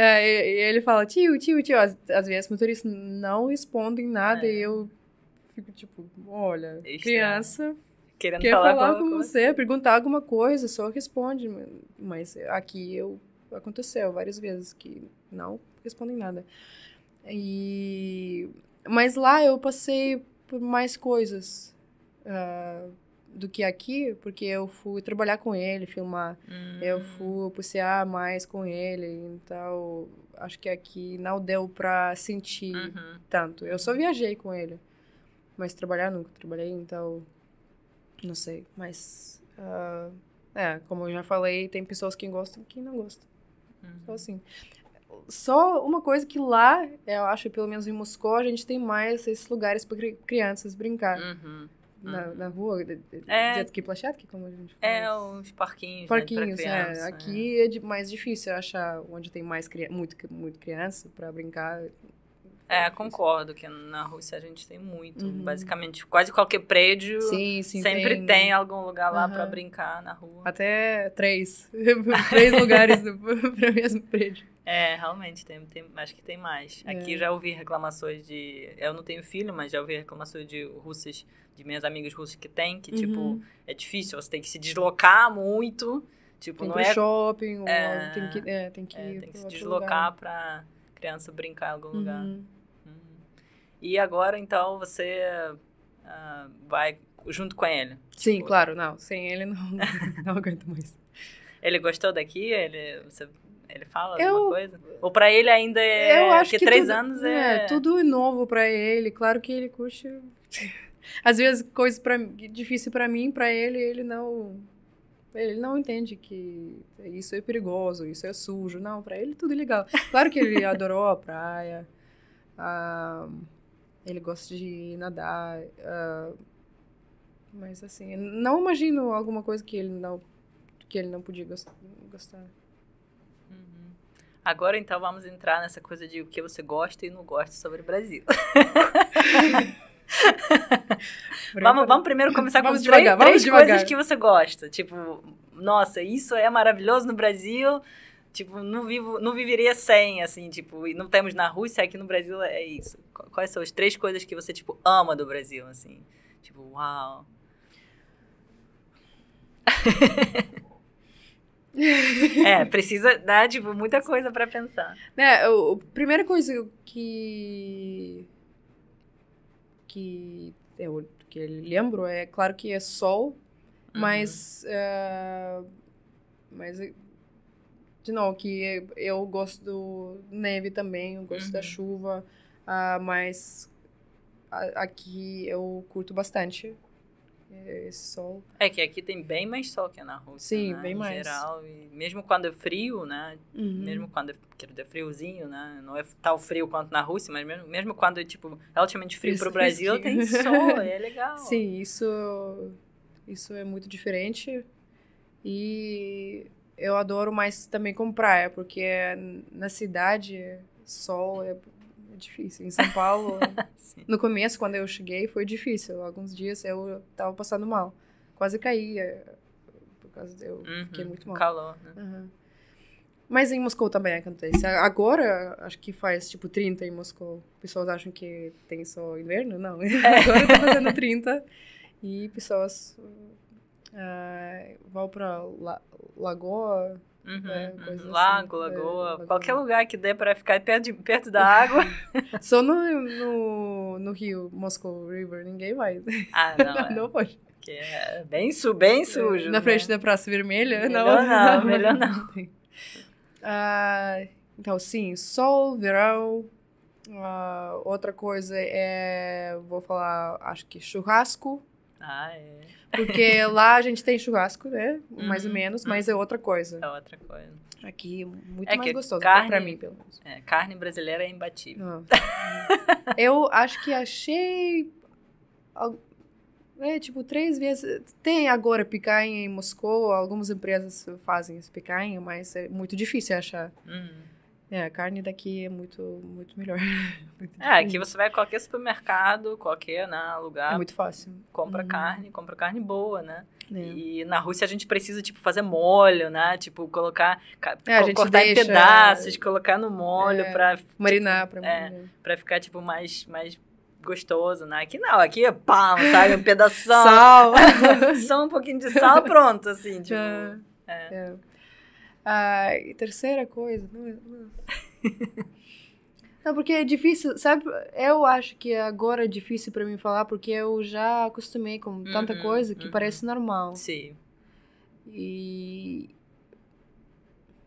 É, e, e ele fala, tio, tio, tio. Às, às vezes motoristas não respondem nada é. e eu fico tipo, olha, Extra. criança querendo quer falar, falar com você, perguntar alguma coisa, só responde. Mas aqui eu aconteceu várias vezes que não respondem nada. E mas lá eu passei por mais coisas. Uh, do que aqui, porque eu fui trabalhar com ele, filmar. Hum. Eu fui passear mais com ele. Então, acho que aqui não deu pra sentir uhum. tanto. Eu só viajei com ele. Mas trabalhar nunca trabalhei, então. Não sei. Mas. Uh, é, como eu já falei, tem pessoas que gostam e que não gostam. Uhum. Só então, assim. Só uma coisa que lá, eu acho, pelo menos em Moscou, a gente tem mais esses lugares para crianças brincar. Uhum na, hum. na rua, é, jet ski plachetki, como a gente fala. É, uns parquinhos, Parquinhos, né, é. criança, é. Aqui é, de, mais difícil achar onde tem mais muito, muito criança para brincar. É, é concordo que na Rússia a gente tem muito. Uhum. Basicamente, quase qualquer prédio sim, sim, sempre tem, tem algum lugar lá uhum. para brincar na rua. Até três. três lugares para o mesmo prédio. É, realmente, tem, tem, acho que tem mais. É. Aqui já ouvi reclamações de. Eu não tenho filho, mas já ouvi reclamações de russas, de minhas amigas russas que tem, que, tipo, uhum. tipo, é difícil, você tem que se deslocar muito. Tipo, tem não é. shopping, é, tem que, é, tem que, é, tem que se deslocar lugar. pra criança brincar em algum uhum. lugar. Uhum. E agora, então, você uh, vai junto com ele? Sim, tipo claro, não. Sem ele, não, não aguento mais. Ele gostou daqui? Ele, você ele fala eu, alguma coisa? Ou pra ele ainda é. Eu acho que três tudo, anos é... é. Tudo novo pra ele. Claro que ele curte. Às vezes, coisa pra, difícil pra mim, pra ele, ele não. Ele não entende que isso é perigoso, isso é sujo. Não, pra ele tudo é legal. Claro que ele adorou a praia. Ah, ele gosta de nadar. Ah, mas assim, não imagino alguma coisa que ele não que ele não podia gostar. Agora então vamos entrar nessa coisa de o que você gosta e não gosta sobre o Brasil. vamos, vamos primeiro começar vamos com devagar, três, vamos três devagar. coisas que você gosta. Tipo, nossa, isso é maravilhoso no Brasil. Tipo, não, vivo, não viveria sem, assim, tipo, não temos na Rússia, aqui no Brasil é isso. Quais são as três coisas que você, tipo, ama do Brasil, assim? Tipo, uau. é, precisa dar, tipo, muita coisa para pensar. Né, a primeira coisa que... Que eu, que eu lembro é, claro que é sol, uhum. mas... Uh, mas, de novo, que eu gosto do neve também, eu gosto uhum. da chuva, uh, mas aqui eu curto bastante é, esse sol. É que aqui tem bem mais sol que na Rússia. Sim, né? bem em mais. Geral, e mesmo quando é frio, né? Uhum. Mesmo quando é, dizer, é friozinho, né? Não é tal frio quanto na Rússia, mas mesmo, mesmo quando é tipo relativamente frio para o Brasil, tem sol, é legal. Sim, isso isso é muito diferente. E eu adoro mais também com praia, porque é, na cidade sol é difícil. Em São Paulo, no começo, quando eu cheguei, foi difícil. Alguns dias eu tava passando mal. Quase caía. É, por causa de eu uhum, fiquei muito mal. Calor, né? Uhum. Mas em Moscou também acontece. Agora, acho que faz tipo 30 em Moscou. Pessoas acham que tem só inverno? Não. É. Agora tá fazendo 30. E pessoas uh, vão pra la Lagoa Uhum, né? uhum, assim, lago, assim, lagoa, é, lagoa, qualquer lugar que dê para ficar perto, de, perto da água. Só no, no, no, Rio, Moscow River, ninguém vai. Ah, não. não, é. pode. Porque é bem, su, bem é, sujo. Na né? frente da Praça Vermelha? Melhor não, não melhor não. Ah, então, sim, sol, verão. Ah, outra coisa é, vou falar, acho que churrasco. Ah, é. Porque lá a gente tem churrasco, né? Uhum. Mais ou menos, mas uhum. é outra coisa. É outra coisa. Aqui é muito é mais gostoso, carne, pra mim, pelo menos. É, carne brasileira é imbatível. Ah. Eu acho que achei. É, tipo, três vezes. Tem agora picanha em Moscou, algumas empresas fazem esse picanha, mas é muito difícil achar. Uhum. É, a carne daqui é muito, muito melhor. é, aqui você vai a qualquer supermercado, qualquer né, lugar. É muito fácil. Compra uhum. carne, compra carne boa, né? É. E na Rússia a gente precisa, tipo, fazer molho, né? Tipo, colocar, é, cortar deixa, em pedaços, é. colocar no molho é, pra... Marinar, tipo, pra marinar. É, pra ficar, tipo, mais, mais gostoso, né? Aqui não, aqui é pão, sabe? Um pedaço. sal. só um pouquinho de sal, pronto, assim, tipo... É. é. é. Ah, e terceira coisa. Não, porque é difícil, sabe? Eu acho que agora é difícil para mim falar porque eu já acostumei com tanta uhum, coisa que uhum. parece normal. Sim. E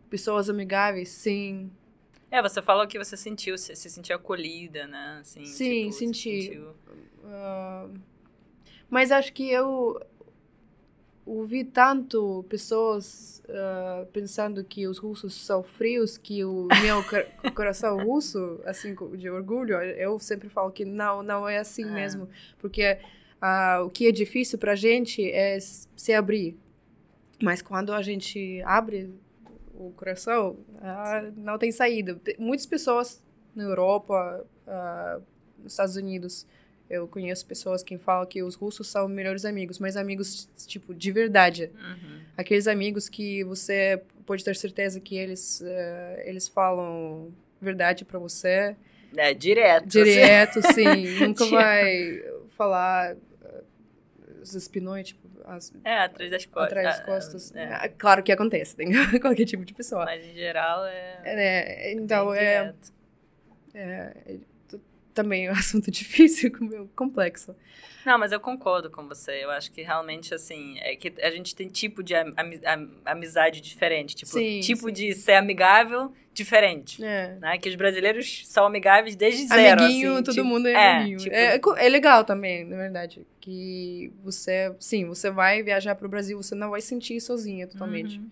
pessoas amigáveis, sim. É, você falou que você sentiu, se sentiu acolhida, né? Assim, sim, tipo, senti. sentiu... uh, mas acho que eu ouvi tanto pessoas uh, pensando que os russos são frios, que o meu coração russo, assim, de orgulho, eu sempre falo que não, não é assim é. mesmo, porque uh, o que é difícil para a gente é se abrir, mas quando a gente abre o coração, uh, não tem saída. Muitas pessoas na Europa, ah, nos Estados Unidos, eu conheço pessoas que falam que os russos são melhores amigos, mas amigos, tipo, de verdade. Uhum. Aqueles amigos que você pode ter certeza que eles, uh, eles falam verdade para você. É, direto. Direto, sim. Nunca vai falar eh, os espinões, tipo, as, é, atrás das costas. Atrás das ah, costas. É. Ah, claro que acontece, tem qualquer tipo de pessoa. Mas em geral é. é né, então é, é, também é um assunto difícil, complexo. Não, mas eu concordo com você. Eu acho que realmente, assim, é que a gente tem tipo de amizade diferente. Tipo, sim, tipo sim. de ser amigável diferente. É. Né? Que os brasileiros são amigáveis desde zero. Amiguinho, assim, todo tipo, mundo é, é amiguinho. Tipo... É, é, é legal também, na verdade. Que você, sim, você vai viajar para o Brasil, você não vai sentir sozinha totalmente. Uhum.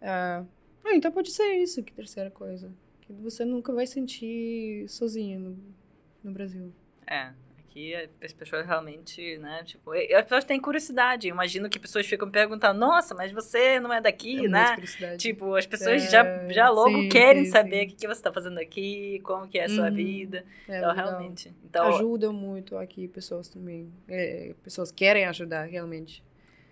Ah, ah, então pode ser isso, que terceira coisa. Que você nunca vai sentir sozinha no Brasil. É, aqui as pessoas realmente, né, tipo, as pessoas têm curiosidade. Imagino que pessoas ficam perguntando, nossa, mas você não é daqui, é né? Tipo, as pessoas é... já, já logo sim, querem sim, saber o que, que você está fazendo aqui, como que é a sua uhum. vida. É, então, legal. realmente. Então, Ajuda muito aqui pessoas também. É, pessoas querem ajudar, realmente.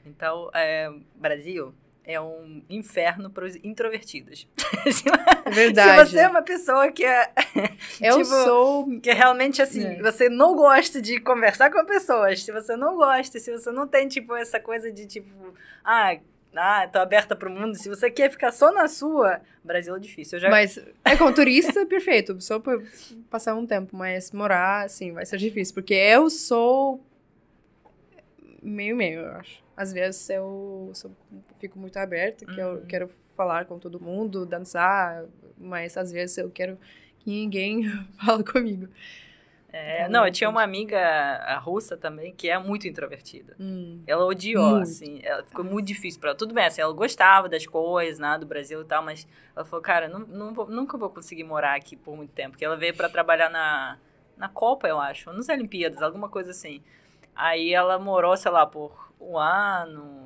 Então, é, Brasil, é um inferno para os introvertidos. É verdade. Se você é uma pessoa que é. Eu tipo, sou. Que realmente, assim, é. você não gosta de conversar com pessoas, se você não gosta, se você não tem, tipo, essa coisa de, tipo, ah, ah, tô aberta pro mundo. Se você quer ficar só na sua, Brasil é difícil. Já... Mas é com turista, perfeito. Só pra passar um tempo. Mas morar, assim, vai ser difícil. Porque eu sou meio meio, eu acho. Às vezes eu, fico muito aberta, uhum. que eu uhum. quero falar com todo mundo, dançar, mas às vezes eu quero que ninguém fale comigo. É, então, não, eu tinha então uma amiga russa também que é muito introvertida. Hum, ela odiou, muito. assim, ela ficou ah, muito difícil para ela. Tudo bem, assim, ela gostava das coisas, né, do Brasil e tal, mas ela falou, cara, não, não vou, nunca vou conseguir morar aqui por muito tempo, porque ela veio para trabalhar na, na Copa, eu acho, ou nas Olimpíadas, alguma coisa assim. Aí ela morou, sei lá, por um ano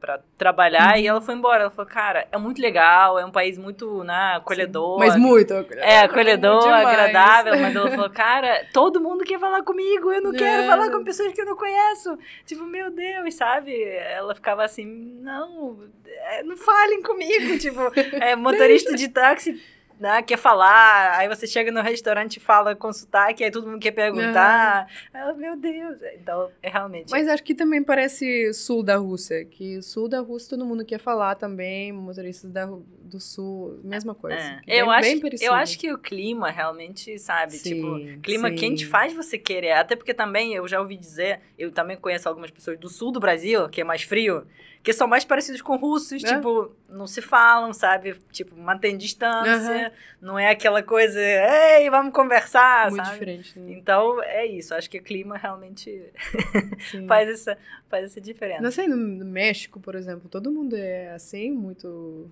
para trabalhar e uhum. ela foi embora. Ela falou, cara, é muito legal, é um país muito, né, acolhedor. Sim, mas muito acolhedor. É, acolhedor, agradável. Mas ela falou, cara, todo mundo quer falar comigo, eu não é. quero falar com pessoas que eu não conheço. Tipo, meu Deus, sabe? Ela ficava assim, não, é, não falem comigo. Tipo, é, motorista de táxi né, quer falar, aí você chega no restaurante e fala com sotaque, aí todo mundo quer perguntar. Ah. meu Deus. É, então, é realmente. Mas acho que também parece sul da Rússia, que sul da Rússia todo mundo quer falar também, motoristas da, do sul, mesma é, coisa. É. Eu, bem, acho, bem parecido. eu acho que o clima realmente, sabe, sim, tipo, clima sim. quente faz você querer. Até porque também eu já ouvi dizer, eu também conheço algumas pessoas do sul do Brasil, que é mais frio, que são mais parecidos com russos, é. tipo, não se falam, sabe? Tipo, mantém distância, uhum. não é aquela coisa, ei, vamos conversar, Muito sabe? diferente. Né? Então, é isso, acho que o clima realmente faz, essa, faz essa diferença. Assim, não sei, no México, por exemplo, todo mundo é assim, muito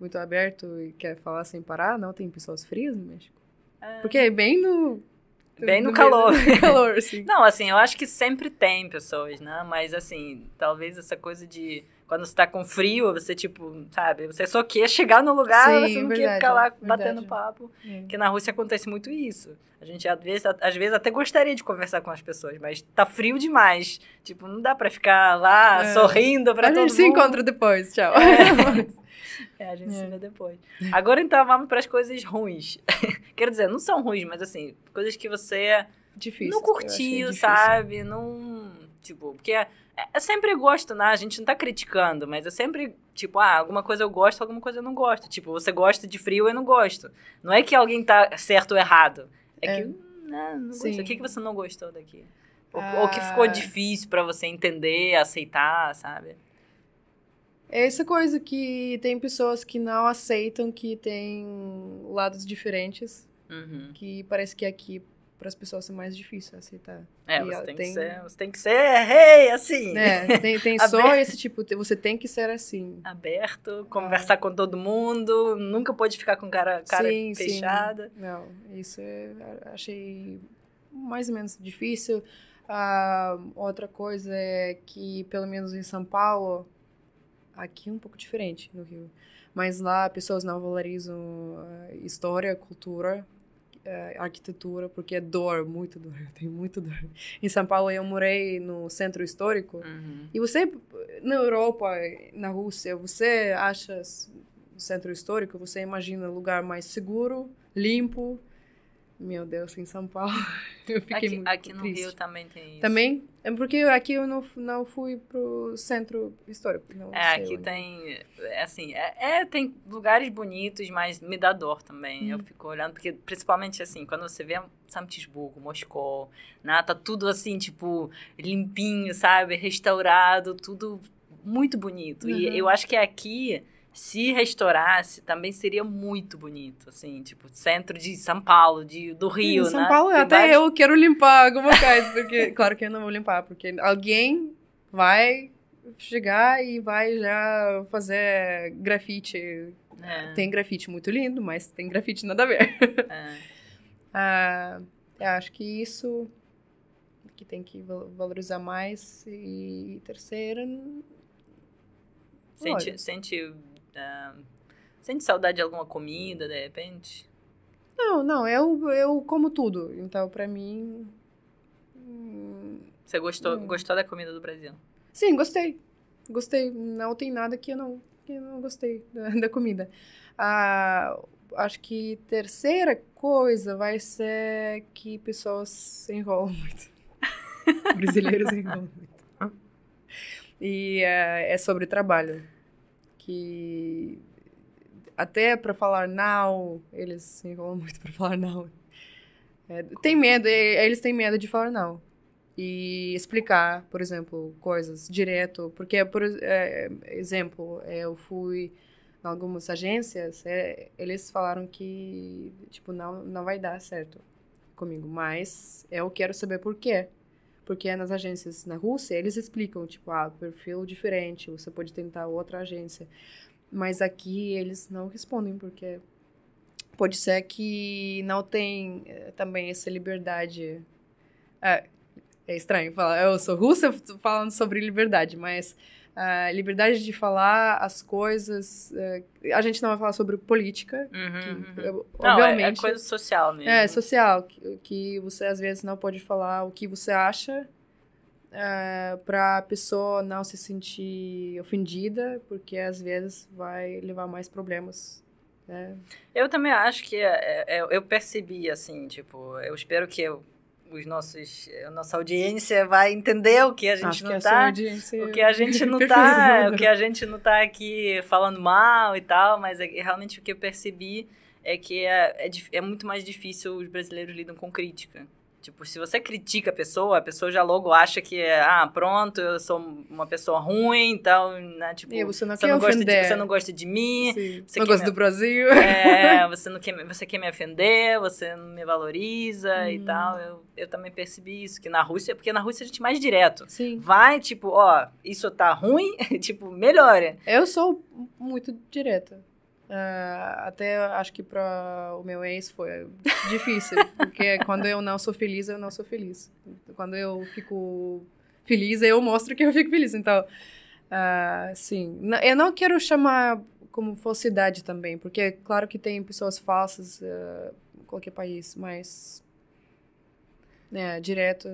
muito aberto e quer falar sem parar, não tem pessoas frias no México. Ah. Porque é bem no Bem no, calor. No calor, sim. Não, assim, eu acho que sempre tem pessoas, né? Mas, assim, talvez essa coisa de quando você tá com frio, você, tipo, sabe, você só quer chegar no lugar, Sim, você não verdade, quer ficar lá verdade. batendo papo. É. na Rússia acontece muito isso. A gente, às vezes, às vezes, até gostaria de conversar com as pessoas, mas tá frio demais. Tipo, não dá pra ficar lá é. sorrindo pra a todo mundo. A gente se encontra depois, tchau. É. É, a gente é. se vê depois. Agora então vamos para as coisas ruins. Quero dizer, não são ruins, mas assim, coisas que você difícil, não curtiu, sabe? Não Tipo, porque é, é sempre gosto, né? A gente não tá criticando, mas é sempre, tipo, ah, alguma coisa eu gosto, alguma coisa eu não gosto. Tipo, você gosta de frio, eu não gosto. Não é que alguém tá certo ou errado. É, é. que, hum, não, né, não gosto. O que, que você não gostou daqui? Ou, ah. ou que ah. ficou difícil para você entender, aceitar, sabe? É essa coisa que tem pessoas que não aceitam que tem lados diferentes. Uhum. Que parece que aqui para as pessoas é mais difícil aceitar. É, você tem, tem... Ser, você tem, que ser é, rei, hey, assim. É, tem, tem só esse tipo, você tem que ser assim. Aberto, é. conversar com todo mundo, nunca pode ficar com cara, cara sim, fechada. Sim. Não, isso eu é, achei mais ou menos difícil. Uh, outra coisa é que, pelo menos em São Paulo, aqui é um pouco diferente no Rio, mas lá pessoas não valorizam ah, história, cultura, é, arquitetura, porque é dor, muito dor, eu tenho muito dor. Em São Paulo eu morei no centro histórico, uhum. e você, na Europa, na Rússia, você acha centro histórico, você imagina lugar mais seguro, limpo, meu Deus, em São Paulo. Eu fiquei aqui, muito Aqui triste. no Rio também tem isso. Também? É porque aqui eu não, não fui pro centro histórico. é, aqui onde. tem. É assim, é, é, tem lugares bonitos, mas me dá dor também. Hum. Eu fico olhando, porque principalmente assim, quando você vê São Petersburgo, Moscou, né, tá tudo assim, tipo, limpinho, sabe? Restaurado, tudo muito bonito. Uhum. E eu acho que é aqui se restaurasse, também seria muito bonito, assim, tipo, centro de São Paulo, de, do Rio, Sim, São né? Paulo, até eu quero limpar alguma coisa, porque, claro que eu não vou limpar, porque alguém vai chegar e vai já fazer grafite. É. Tem grafite muito lindo, mas tem grafite nada a ver. É. ah, acho que isso que tem que valorizar mais. E terceira... Sente, sente Uh, sente saudade de alguma comida, de repente? Não, não, eu, é eu como tudo. Então, pra mim. Hum, Você gostou, gostou da comida do Brasil? Sim, gostei. Gostei. Não tem nada que eu não, que eu não gostei da, da comida. Ah, acho que terceira coisa vai ser que pessoas se enrolam muito. Brasileiros enrolam muito. E ah, é sobre trabalho que até para falar não, eles se enrolam muito para falar não. É, tem medo, é, eles têm medo de falar não. E explicar, por exemplo, coisas direto. Porque, por é, exemplo, é, eu fui em algumas agências, é, eles falaram que, tipo, não, não vai dar certo comigo. Mas é eu quero saber por quê. Porque nas agências na Rússia, eles explicam, tipo, ah, perfil diferente, você pode tentar outra agência. Mas aqui eles não respondem, porque pode ser que não tem eh, também essa liberdade. É, é estranho falar, eu sou russa falando sobre liberdade, mas Uh, liberdade de falar as coisas. Uh, a gente não vai falar sobre política, uhum, que, uhum. obviamente. Eh, não, é, é, coisa social mesmo. É, social. Que, que, você às vezes não pode falar o que você acha uh, eh, para a pessoa não se sentir ofendida, porque às vezes vai levar mais problemas. Né? Eu também acho que é, é, é eu percebi, assim, tipo, eu espero que eu os nossos, a nossa audiência vai entender o que a gente Acho não está, o que a gente não tá, o que a gente não tá aqui falando mal e tal, mas é, realmente o que eu percebi é que é, é, é muito mais difícil os brasileiros lidam com crítica. Tipo, se você critica a pessoa, a pessoa já logo acha que é, ah, pronto, eu sou uma pessoa ruim, então, né? Tipo, e você não, você não gosta de, você não gosta de mim, Sim. você não gosta me... do Brasil. É, você não quer, você quer me ofender, você não me valoriza hum. e uhum. tal. Eu, eu também percebi isso que na Rússia, porque na Rússia a gente é mais direto. Sim. Vai, tipo, ó, isso tá ruim, tipo, melhora. Eu sou muito direta. Uh, até acho que para o meu ex foi difícil, porque quando eu não sou feliz, eu não sou feliz. Quando eu fico feliz, eu mostro que eu fico feliz. Então, uh, sim. Eu não quero chamar como falsidade também, porque é claro que tem pessoas falsas uh, em qualquer país, mas né, direto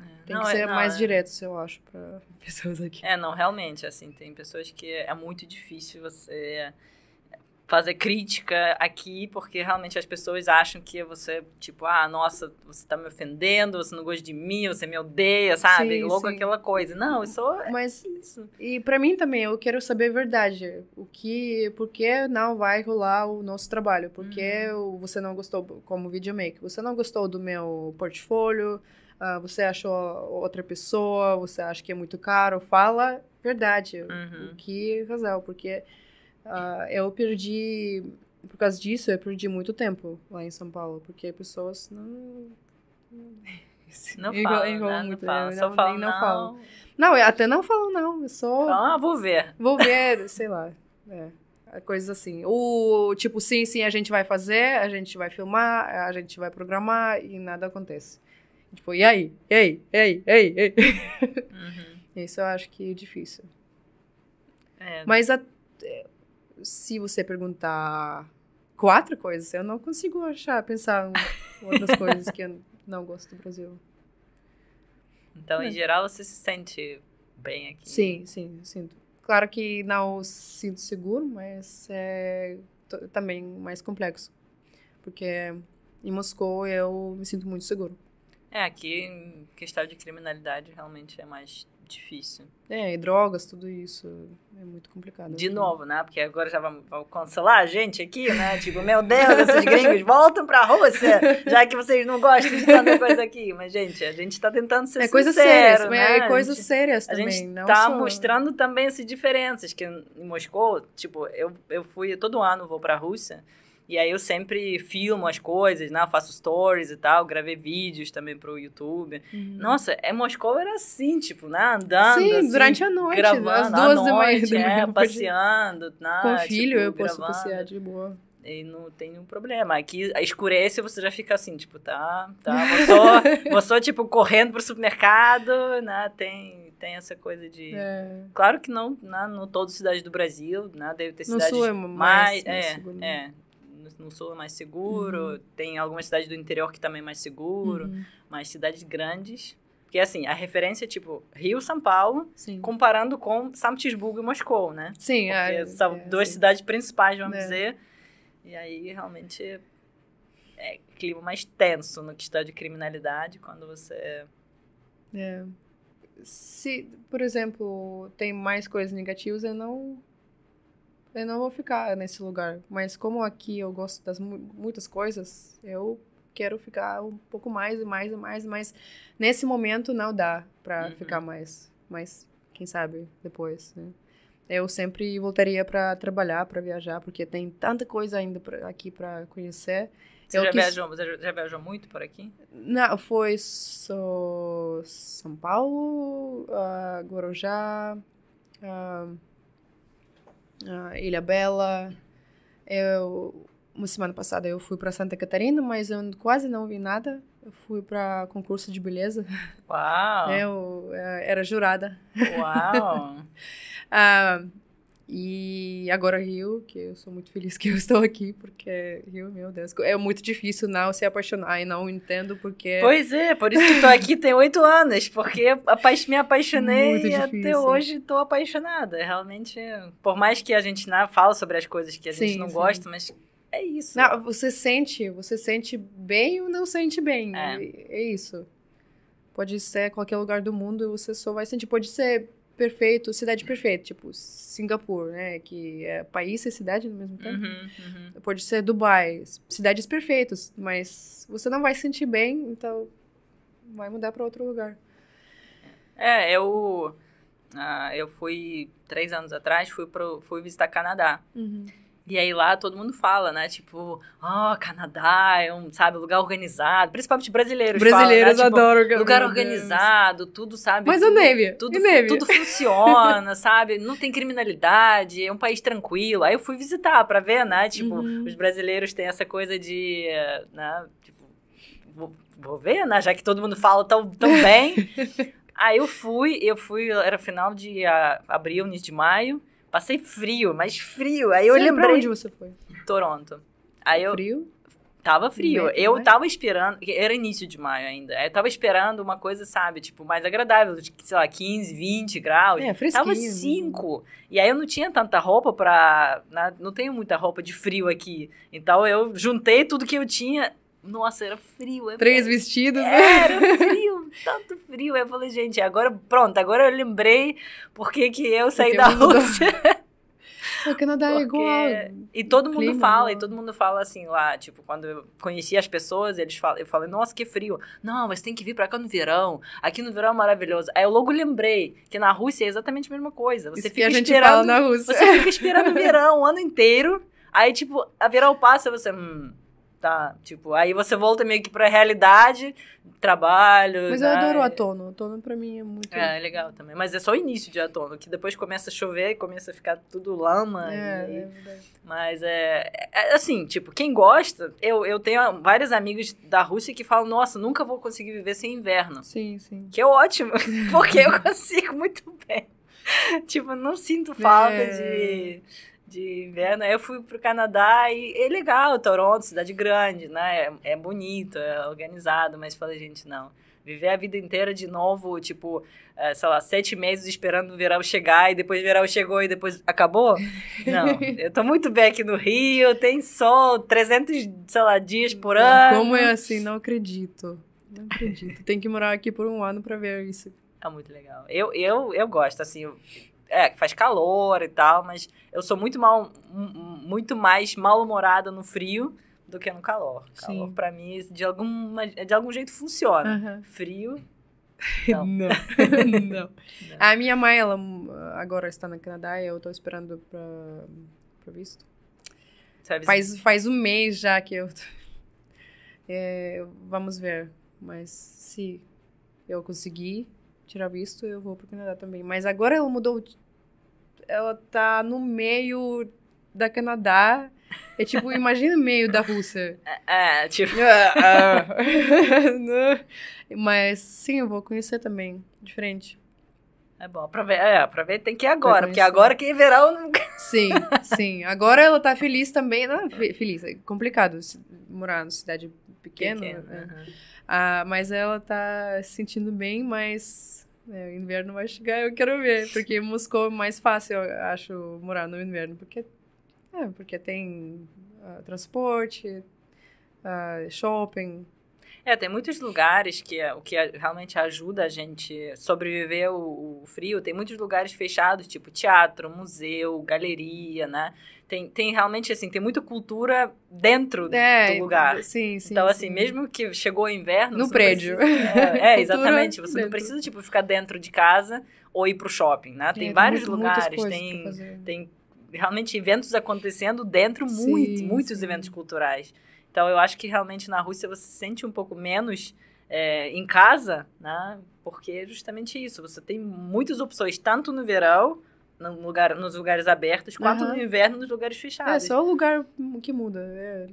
é, tem não, que ser é, não, mais é... direto, eu acho, para pessoas aqui. É, não, realmente, assim, tem pessoas que é muito difícil você fazer crítica aqui, porque realmente as pessoas acham que você, tipo, ah, nossa, você tá me ofendendo, você não gosta de mim, você me odeia, sabe? Sim, Louco sim. aquela coisa. Não, isso é Mas, é isso. e para mim também, eu quero saber a verdade. O que, por que não vai rolar o nosso trabalho? Por que uhum. você não gostou como videomaker? Você não gostou do meu portfólio? Uh, você achou outra pessoa? Você acha que é muito caro? Fala verdade. Uhum. O que razão, porque... Uh, eu perdi, por causa disso, eu perdi muito tempo lá em São Paulo, porque pessoas não. Não falam, né? não falam, não, falam não. Não, não, eu até não falam não, eu só... ah, vou ver. Vou ver, sei lá, é. é coisas assim. O tipo, sim, sim, a gente vai fazer, a gente vai filmar, a gente vai programar e nada acontece. Tipo, e aí? E aí? E aí? E aí? E aí? Uhum. Isso eu acho que é difícil. É. Mas a, se você perguntar quatro coisas, eu não consigo achar, pensar em outras coisas que eu não gosto do Brasil. Então, é. em geral, você se sente bem aqui? Sim, sim, sinto. Claro que não sinto seguro, mas é também mais complexo. Porque em Moscou eu me sinto muito seguro. É, aqui em questão de criminalidade realmente é mais difícil. É, e drogas, tudo isso é muito complicado. De novo, né? Porque agora já vão, cancelar a gente aqui, né? Tipo, meu Deus, esses gringos voltam pra Rússia, já que vocês não gostam de tanta coisa aqui. Mas, gente, a gente tá tentando ser é coisa sincero, sérias, né? É coisas sérias também. A gente tá mostrando também essas diferenças, que em Moscou, tipo, eu, eu fui, todo ano vou pra Rússia, e aí eu sempre filmo as coisas, né? faço stories e tal, gravei vídeos também pro YouTube. Uhum. Nossa, é Moscou era assim, tipo, né? Andando. Sim, assim, durante a noite, né? gravando, às duas da manhã. É, passeando, né? Com tipo, filho eu gravando. posso passear de boa. E não tem nenhum problema. Aqui escurece você já fica assim, tipo, tá, tá, vou só, vou só tipo, correndo pro supermercado, né? Tem tem essa coisa de. É. Claro que não, né, não toda cidade do Brasil, né, deve ter cidades é mais. mais é, né? é, no sul é mais seguro, uhum. tem algumas cidades do interior que também é mais seguro, uhum. mas cidades grandes. Porque, assim, a referência é, tipo, Rio, São Paulo, sim. comparando com São Petersburgo e Moscou, né? Sim, Porque é, são é, duas sim. cidades principais, vamos é. dizer. E aí, realmente, é clima mais tenso no que está de criminalidade, quando você... É. Se, por exemplo, tem mais coisas negativas, eu não eu não vou ficar nesse lugar. Mas como aqui eu gosto das muitas coisas, eu quero ficar um pouco mais e mais e mais, mas nesse momento não dá para uhum. ficar mais. Mas quem sabe depois, né? Eu sempre voltaria para trabalhar, para viajar, porque tem tanta coisa ainda pra, aqui para conhecer. Você, eu já quis... viajou, já viajou muito por aqui? Não, foi só São Paulo, uh, Guarujá, uh, uh, Ilha Bela. Eu, uma semana passada eu fui para Santa Catarina, mas eu quase não vi nada. Eu fui para concurso de beleza. Uau! eu, é, é, era jurada. Uau! uh, E agora Rio, que eu sou muito feliz que eu estou aqui, porque Rio, meu Deus, é muito difícil não se apaixonar e não entendo porque... Pois é, por isso que estou aqui tem oito anos, porque me apaixonei e até hoje estou apaixonada. Realmente, por mais que a gente não fala sobre as coisas que a gente sim, não sim. gosta, mas é isso. Não, você sente, você sente bem ou não sente bem, é, é isso. Pode ser qualquer lugar do mundo e você só vai sentir. Pode ser perfeito, cidade perfeita, tipo Singapura, né? Que é país e cidade no mesmo tempo. Uhum, uhum. Pode ser Dubai, cidades perfeitas, mas você não vai se sentir bem, então vai mudar para outro lugar. É, eu, ah, eu fui três anos atrás, fui, pro, fui visitar Canadá. Uhum. E aí lá todo mundo fala, né? Tipo, ó, oh, Canadá é um, sabe, lugar organizado. Principalmente brasileiros. Brasileiros falam, né? Tipo, adoram. Tipo, lugar organizado, tudo, sabe? Mas tudo, o Navy. Tudo, tudo funciona, sabe? Não tem criminalidade, é um país tranquilo. Aí eu fui visitar pra ver, né? Tipo, uhum. os brasileiros têm essa coisa de, né? Tipo, vou, vou ver, né? Já que todo mundo fala tão, tão bem. aí eu fui, eu fui, era final de a, abril, início de maio. Passei frio, mas frio. Aí eu você lembrei. onde você foi? Toronto. Aí eu. Frio? Tava frio. Meio, né? eu né? tava esperando. Era início de maio ainda. Eu é, tava esperando uma coisa, sabe, tipo, mais agradável, sei lá, 15, 20 graus. É, fresquinho. Tava 5. E aí eu não tinha tanta roupa pra. Né, não tenho muita roupa de frio aqui. Então eu juntei tudo que eu tinha nossa, era frio. É né? é, era... Três vestidos. Era frio, tanto frio. Eu falei, gente, agora pronto, agora eu lembrei porque que eu saí porque da Rússia. O Canadá porque... é igual. E todo mundo clima, fala, e todo mundo fala assim lá, tipo, quando eu conheci as pessoas, eles falam, eu falei, nossa, que frio. Não, mas tem que vir pra cá no verão. Aqui no verão é maravilhoso. Aí eu logo lembrei que na Rússia é exatamente a mesma coisa. Você Isso fica a gente esperando. Fala na Rússia. Você fica esperando o verão o ano inteiro. Aí, tipo, a verão passa, você. Hum, tá? Tipo, aí você volta meio que pra realidade, trabalho. Mas né? eu adoro né, o outono O atono pra mim é muito. É, é, legal também. Mas é só o início de outono que depois começa a chover e começa a ficar tudo lama. É, é e... é verdade. Mas é, é, é, Assim, tipo, quem gosta. Eu, eu tenho vários amigos da Rússia que falam: nossa, nunca vou conseguir viver sem inverno. Sim, sim. Que é ótimo, porque eu consigo muito bem. tipo, não sinto falta é. de de inverno. Aí eu fui pro Canadá e é legal, Toronto, cidade grande, né? É, é bonito, é organizado, mas falei, gente, não. Viver a vida inteira de novo, tipo, é, sei lá, sete meses esperando o verão chegar e depois o verão chegou e depois acabou? Não. eu tô muito bem aqui no Rio, tem sol, 300, sei lá, dias por ano. Como é assim? Não acredito. Não acredito. Tem que morar aqui por um ano para ver isso. É muito legal. Eu, eu, eu gosto, assim, é, faz calor e tal, mas eu sou muito mal, muito mais mal-humorada no frio do que no calor. Sim. Calor para mim de alguma de algum jeito funciona. Uhum. Frio não. não. não. A minha mãe, ela hum, agora está no Canadá e eu estou esperando para para visto. Faz, faz um mês já que eu. É, vamos ver. Mas se eu conseguir, tirar visto, eu vou pro Canadá também. Mas agora ela mudou. Ela tá no meio da Canadá. É tipo, imagina meio da Rússia. É, é tipo. É, é. Mas sim, eu vou conhecer também. Diferente. É bom, aproveita, é, aproveita tem que ir agora, porque agora quem verá sim, sim. Agora ela tá feliz também. Não, feliz, é complicado morar na cidade pequeno. pequeno né? ah, mas ela tá se sentindo bem, mas né, o inverno vai chegar, eu quero ver. Porque Moscou é mais fácil, eu acho, morar no inverno. Porque, é, porque tem uh, transporte, uh, shopping. É, tem muitos lugares que é, o que é, realmente ajuda a gente sobreviver ao, frio. Tem muitos lugares fechados, tipo teatro, museu, galeria, né? Tem, tem realmente, assim, tem muita cultura dentro é, do lugar. Sim, sim. Então, assim, sim. mesmo que chegou o inverno... No prédio. Precisa, é, é exatamente. Você dentro. não precisa, tipo, ficar dentro de casa ou ir pro shopping, né? Tem, é, vários lugares, tem, tem realmente eventos acontecendo dentro, sim, muito, muitos sim. eventos culturais. Então, eu acho que realmente na Rússia você se sente um pouco menos é, em casa, né? Porque é justamente isso. Você tem muitas opções, tanto no verão no lugar, nos lugares abertos, quatro uhum. no inverno nos lugares é, fechados. É só o lugar que muda. É.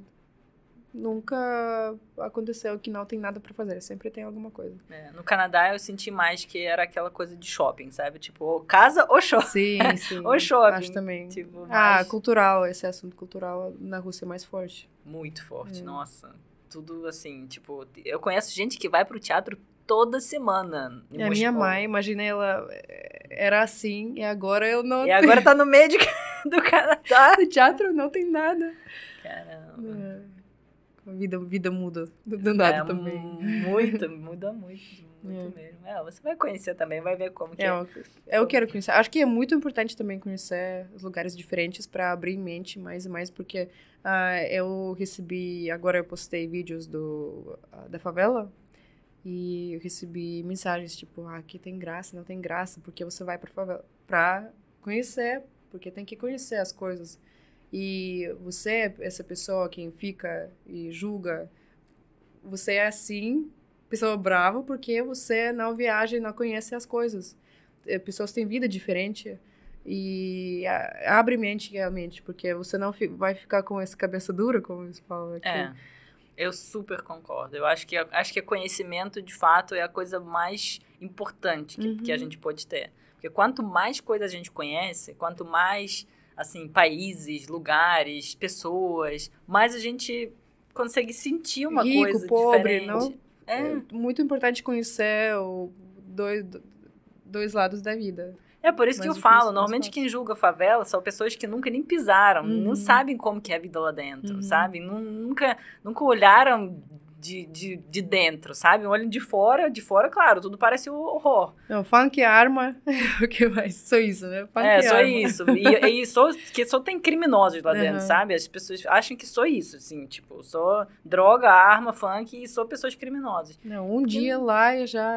Nunca aconteceu que não tem nada para fazer, sempre tem alguma coisa. É, no Canadá eu senti mais que era aquela coisa de shopping, sabe? Tipo, casa ou shopping. Sim, sim. ou shopping. Acho também. Tipo, mas... Ah, cultural, esse assunto cultural na Rússia é mais forte. Muito forte, é. nossa. Tudo assim, tipo, eu conheço gente que vai pro teatro toda semana. E a minha mãe, imagina, ela eh, era assim e agora eu não. E agora tá no meio de... do Canadá. Tá? Do teatro não tem nada. Caramba. É. A vida, vida muda do nada é, também. Muito, muda muito. Muito é. mesmo. É, você vai conhecer também, vai ver como que é. é. Eu, eu quero conhecer. Acho que é muito importante também conhecer os lugares diferentes para abrir mente mais e mais, porque uh, eu recebi, agora eu postei vídeos do, uh, da favela e eu recebi mensagens tipo, ah, aqui tem graça, não tem graça, porque você vai para favela para conhecer, porque tem que conhecer as coisas. E você, é essa pessoa que fica e julga, você é assim, pessoa brava, porque você não viaja e não conhece as coisas. É, pessoas têm vida diferente e abre mente realmente, porque você não vai ficar com essa cabeça dura, como eles falam aqui. É eu super concordo. Eu acho que é, acho que é conhecimento, de fato, é a coisa mais importante que, uhum. que a uhum. gente pode ter. Porque quanto mais coisa a gente conhece, quanto mais assim países, lugares, pessoas, mais a gente consegue sentir uma Rico, coisa pobre, diferente. Não? É. é muito importante conhecer o dois, dois lados da vida. É por isso que eu falo, normalmente quem julga a favela são pessoas que nunca nem pisaram, uhum. não sabem como que é a vida lá dentro, uhum. sabe? Nunca, nunca olharam de, de, de dentro, sabe? Olham de fora, de fora, claro, tudo parece um horror. Não, funk arma, é o que mais? Só isso, né? Funk é, só arma. isso. E, e só, que só tem criminosos lá uhum. dentro, sabe? As pessoas acham que só isso, assim, tipo, só droga, arma, funk e só pessoas criminosas. Não, um dia e... lá já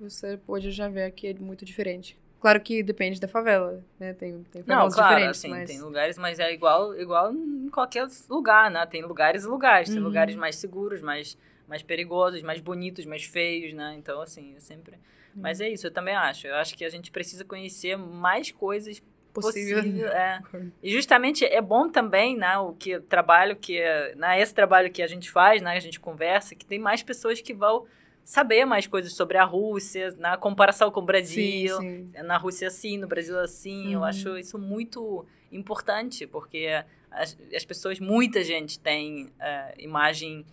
você pode já ver que é muito diferente. Claro que depende da favela, né? Tem, tem favelas Não, claro, diferentes, assim, mas... tem lugares, mas é igual, igual em qualquer lugar, né? Tem lugares e lugares. Uhum. Tem lugares uhum. mais seguros, mais, mais perigosos, mais bonitos, mais feios, né? Então, assim, eu é sempre... Uhum. Mas é isso, eu também acho. Eu acho que a gente precisa conhecer mais coisas possível. possível né? é. E justamente é bom também, né, o que trabalho que... É, né, esse trabalho que a gente faz, né? A gente conversa, que tem mais pessoas que vão saber mais coisas sobre a Rússia, na comparação com o Brasil. Sim, sim. Na Rússia assim, no Brasil assim. Uhum. Eu acho isso muito importante, porque as, as pessoas, muita gente tem uh, imagem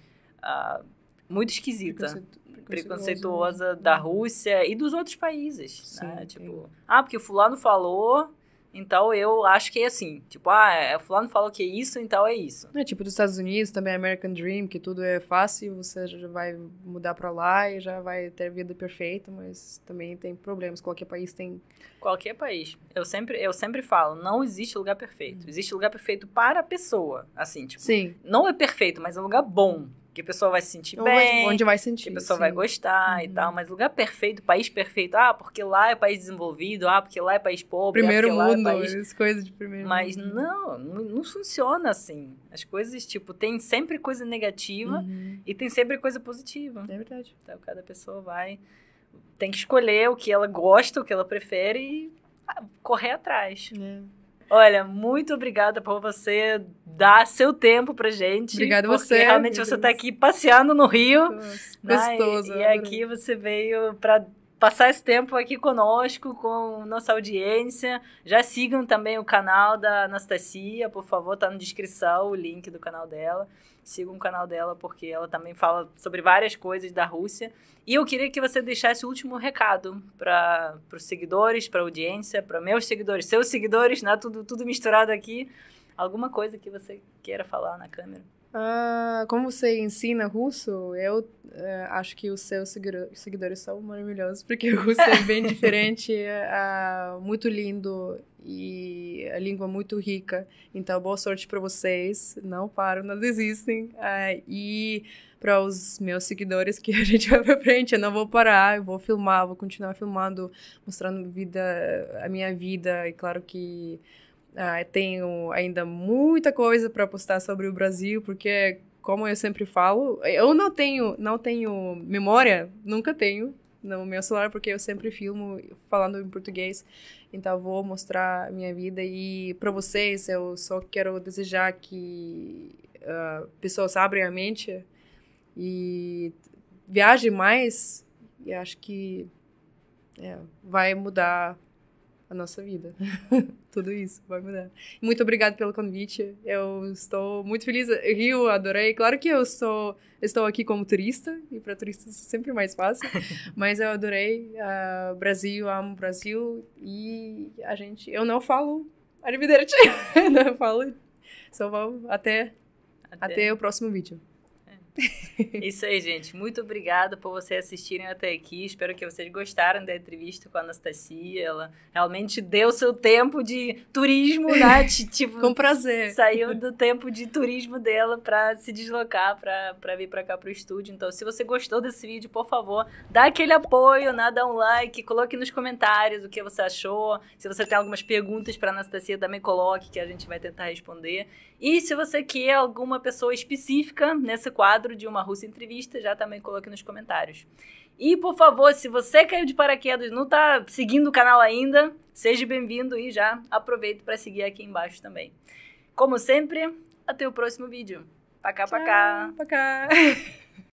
uh, muito esquisita. preconceituosa né? da Rússia e dos outros países, né? sim, né? Tipo, ah, porque fulano falou, então eu acho que é assim, tipo, ah, o é, é, fulano falou que é isso, então é isso. É tipo dos Estados Unidos, também American Dream, que tudo é fácil, você já vai mudar para lá e já vai ter vida perfeita, mas também tem problemas, qualquer país tem. Qualquer país. Eu sempre, eu sempre falo, não existe lugar perfeito. Hum. Existe lugar perfeito para a pessoa, assim, tipo, Sim. não é perfeito, mas é um lugar bom que a pessoa vai se sentir bem. Onde vai sentir. Que a pessoa sim. vai gostar uhum. e tal. Uhum. Mas lugar perfeito, país perfeito. Ah, porque lá é país desenvolvido. Ah, porque lá é país pobre. Ah, primeiro é mundo, é país... coisas de primeiro Mas mundo. não, não funciona assim. As coisas, tipo, tem sempre coisa negativa uhum. e tem sempre coisa positiva. É verdade. Então, cada pessoa vai... Tem que escolher o que ela gosta, o que ela prefere e ah, correr atrás. É. Olha, muito obrigada por você dar seu tempo pra gente. Obrigada você. Realmente você tá aqui passeando no Rio. né? gostoso. E, e aqui você veio para passar esse tempo aqui conosco, com nossa audiência. Já sigam também o canal da Anastasia, por favor, tá na descrição o link do canal dela. Sigam o canal dela, porque ela também fala sobre várias coisas da Rússia. E eu queria que você deixasse o último recado para os seguidores, para a audiência, para meus seguidores, seus seguidores, né? Tudo, tudo misturado aqui. Alguma coisa que você queira falar na câmera. Ah, como você ensina russo, eu uh, acho que os seus seguidores são maravilhosos, porque o russo é bem diferente, uh, muito lindo e a língua muito rica. Então, boa sorte para vocês. Não param, não desistem. Uh, e para os meus seguidores que a gente vai para frente, eu não vou parar, eu vou filmar, vou continuar filmando, mostrando vida, a minha vida. E claro que ah, tenho ainda muita coisa para postar sobre o Brasil, porque como eu sempre falo, eu não tenho, não tenho memória, nunca tenho no meu celular porque eu sempre filmo falando em português. Então vou mostrar minha vida e para vocês eu só quero desejar que uh, pessoas abrem a mente e viajem mais. E acho que é, vai mudar a nossa vida. Tudo isso vai mudar. Muito obrigada pelo convite. Eu estou muito feliz. Rio, adorei. Claro que eu estou, estou aqui como turista, e para turistas é sempre mais fácil, mas eu adorei. Uh, Brasil, amo Brasil. E a gente. Eu não falo arrivederci, não falo. Só vou até, até, até o próximo vídeo. Isso aí, gente. Muito obrigada por vocês assistirem até aqui. Espero que vocês gostaram da entrevista com a Anastasia. Ela realmente deu seu tempo de turismo, né? tipo, com prazer. Saiu do tempo de turismo dela para se deslocar, para vir para cá pro estúdio. Então, se você gostou desse vídeo, por favor, dá aquele apoio, né? dá um like, coloque nos comentários o que você achou. Se você tem algumas perguntas para Anastasia, também coloque que a gente vai tentar responder. E se você quer alguma pessoa específica nesse quadro, quadro de uma russa entrevista, já também coloque nos comentários. E, por favor, se você caiu de paraquedas e não está seguindo o canal ainda, seja bem-vindo e já aproveito para seguir aqui embaixo também. Como sempre, até o próximo vídeo. Pacá, Tchau, pacá. Pacá.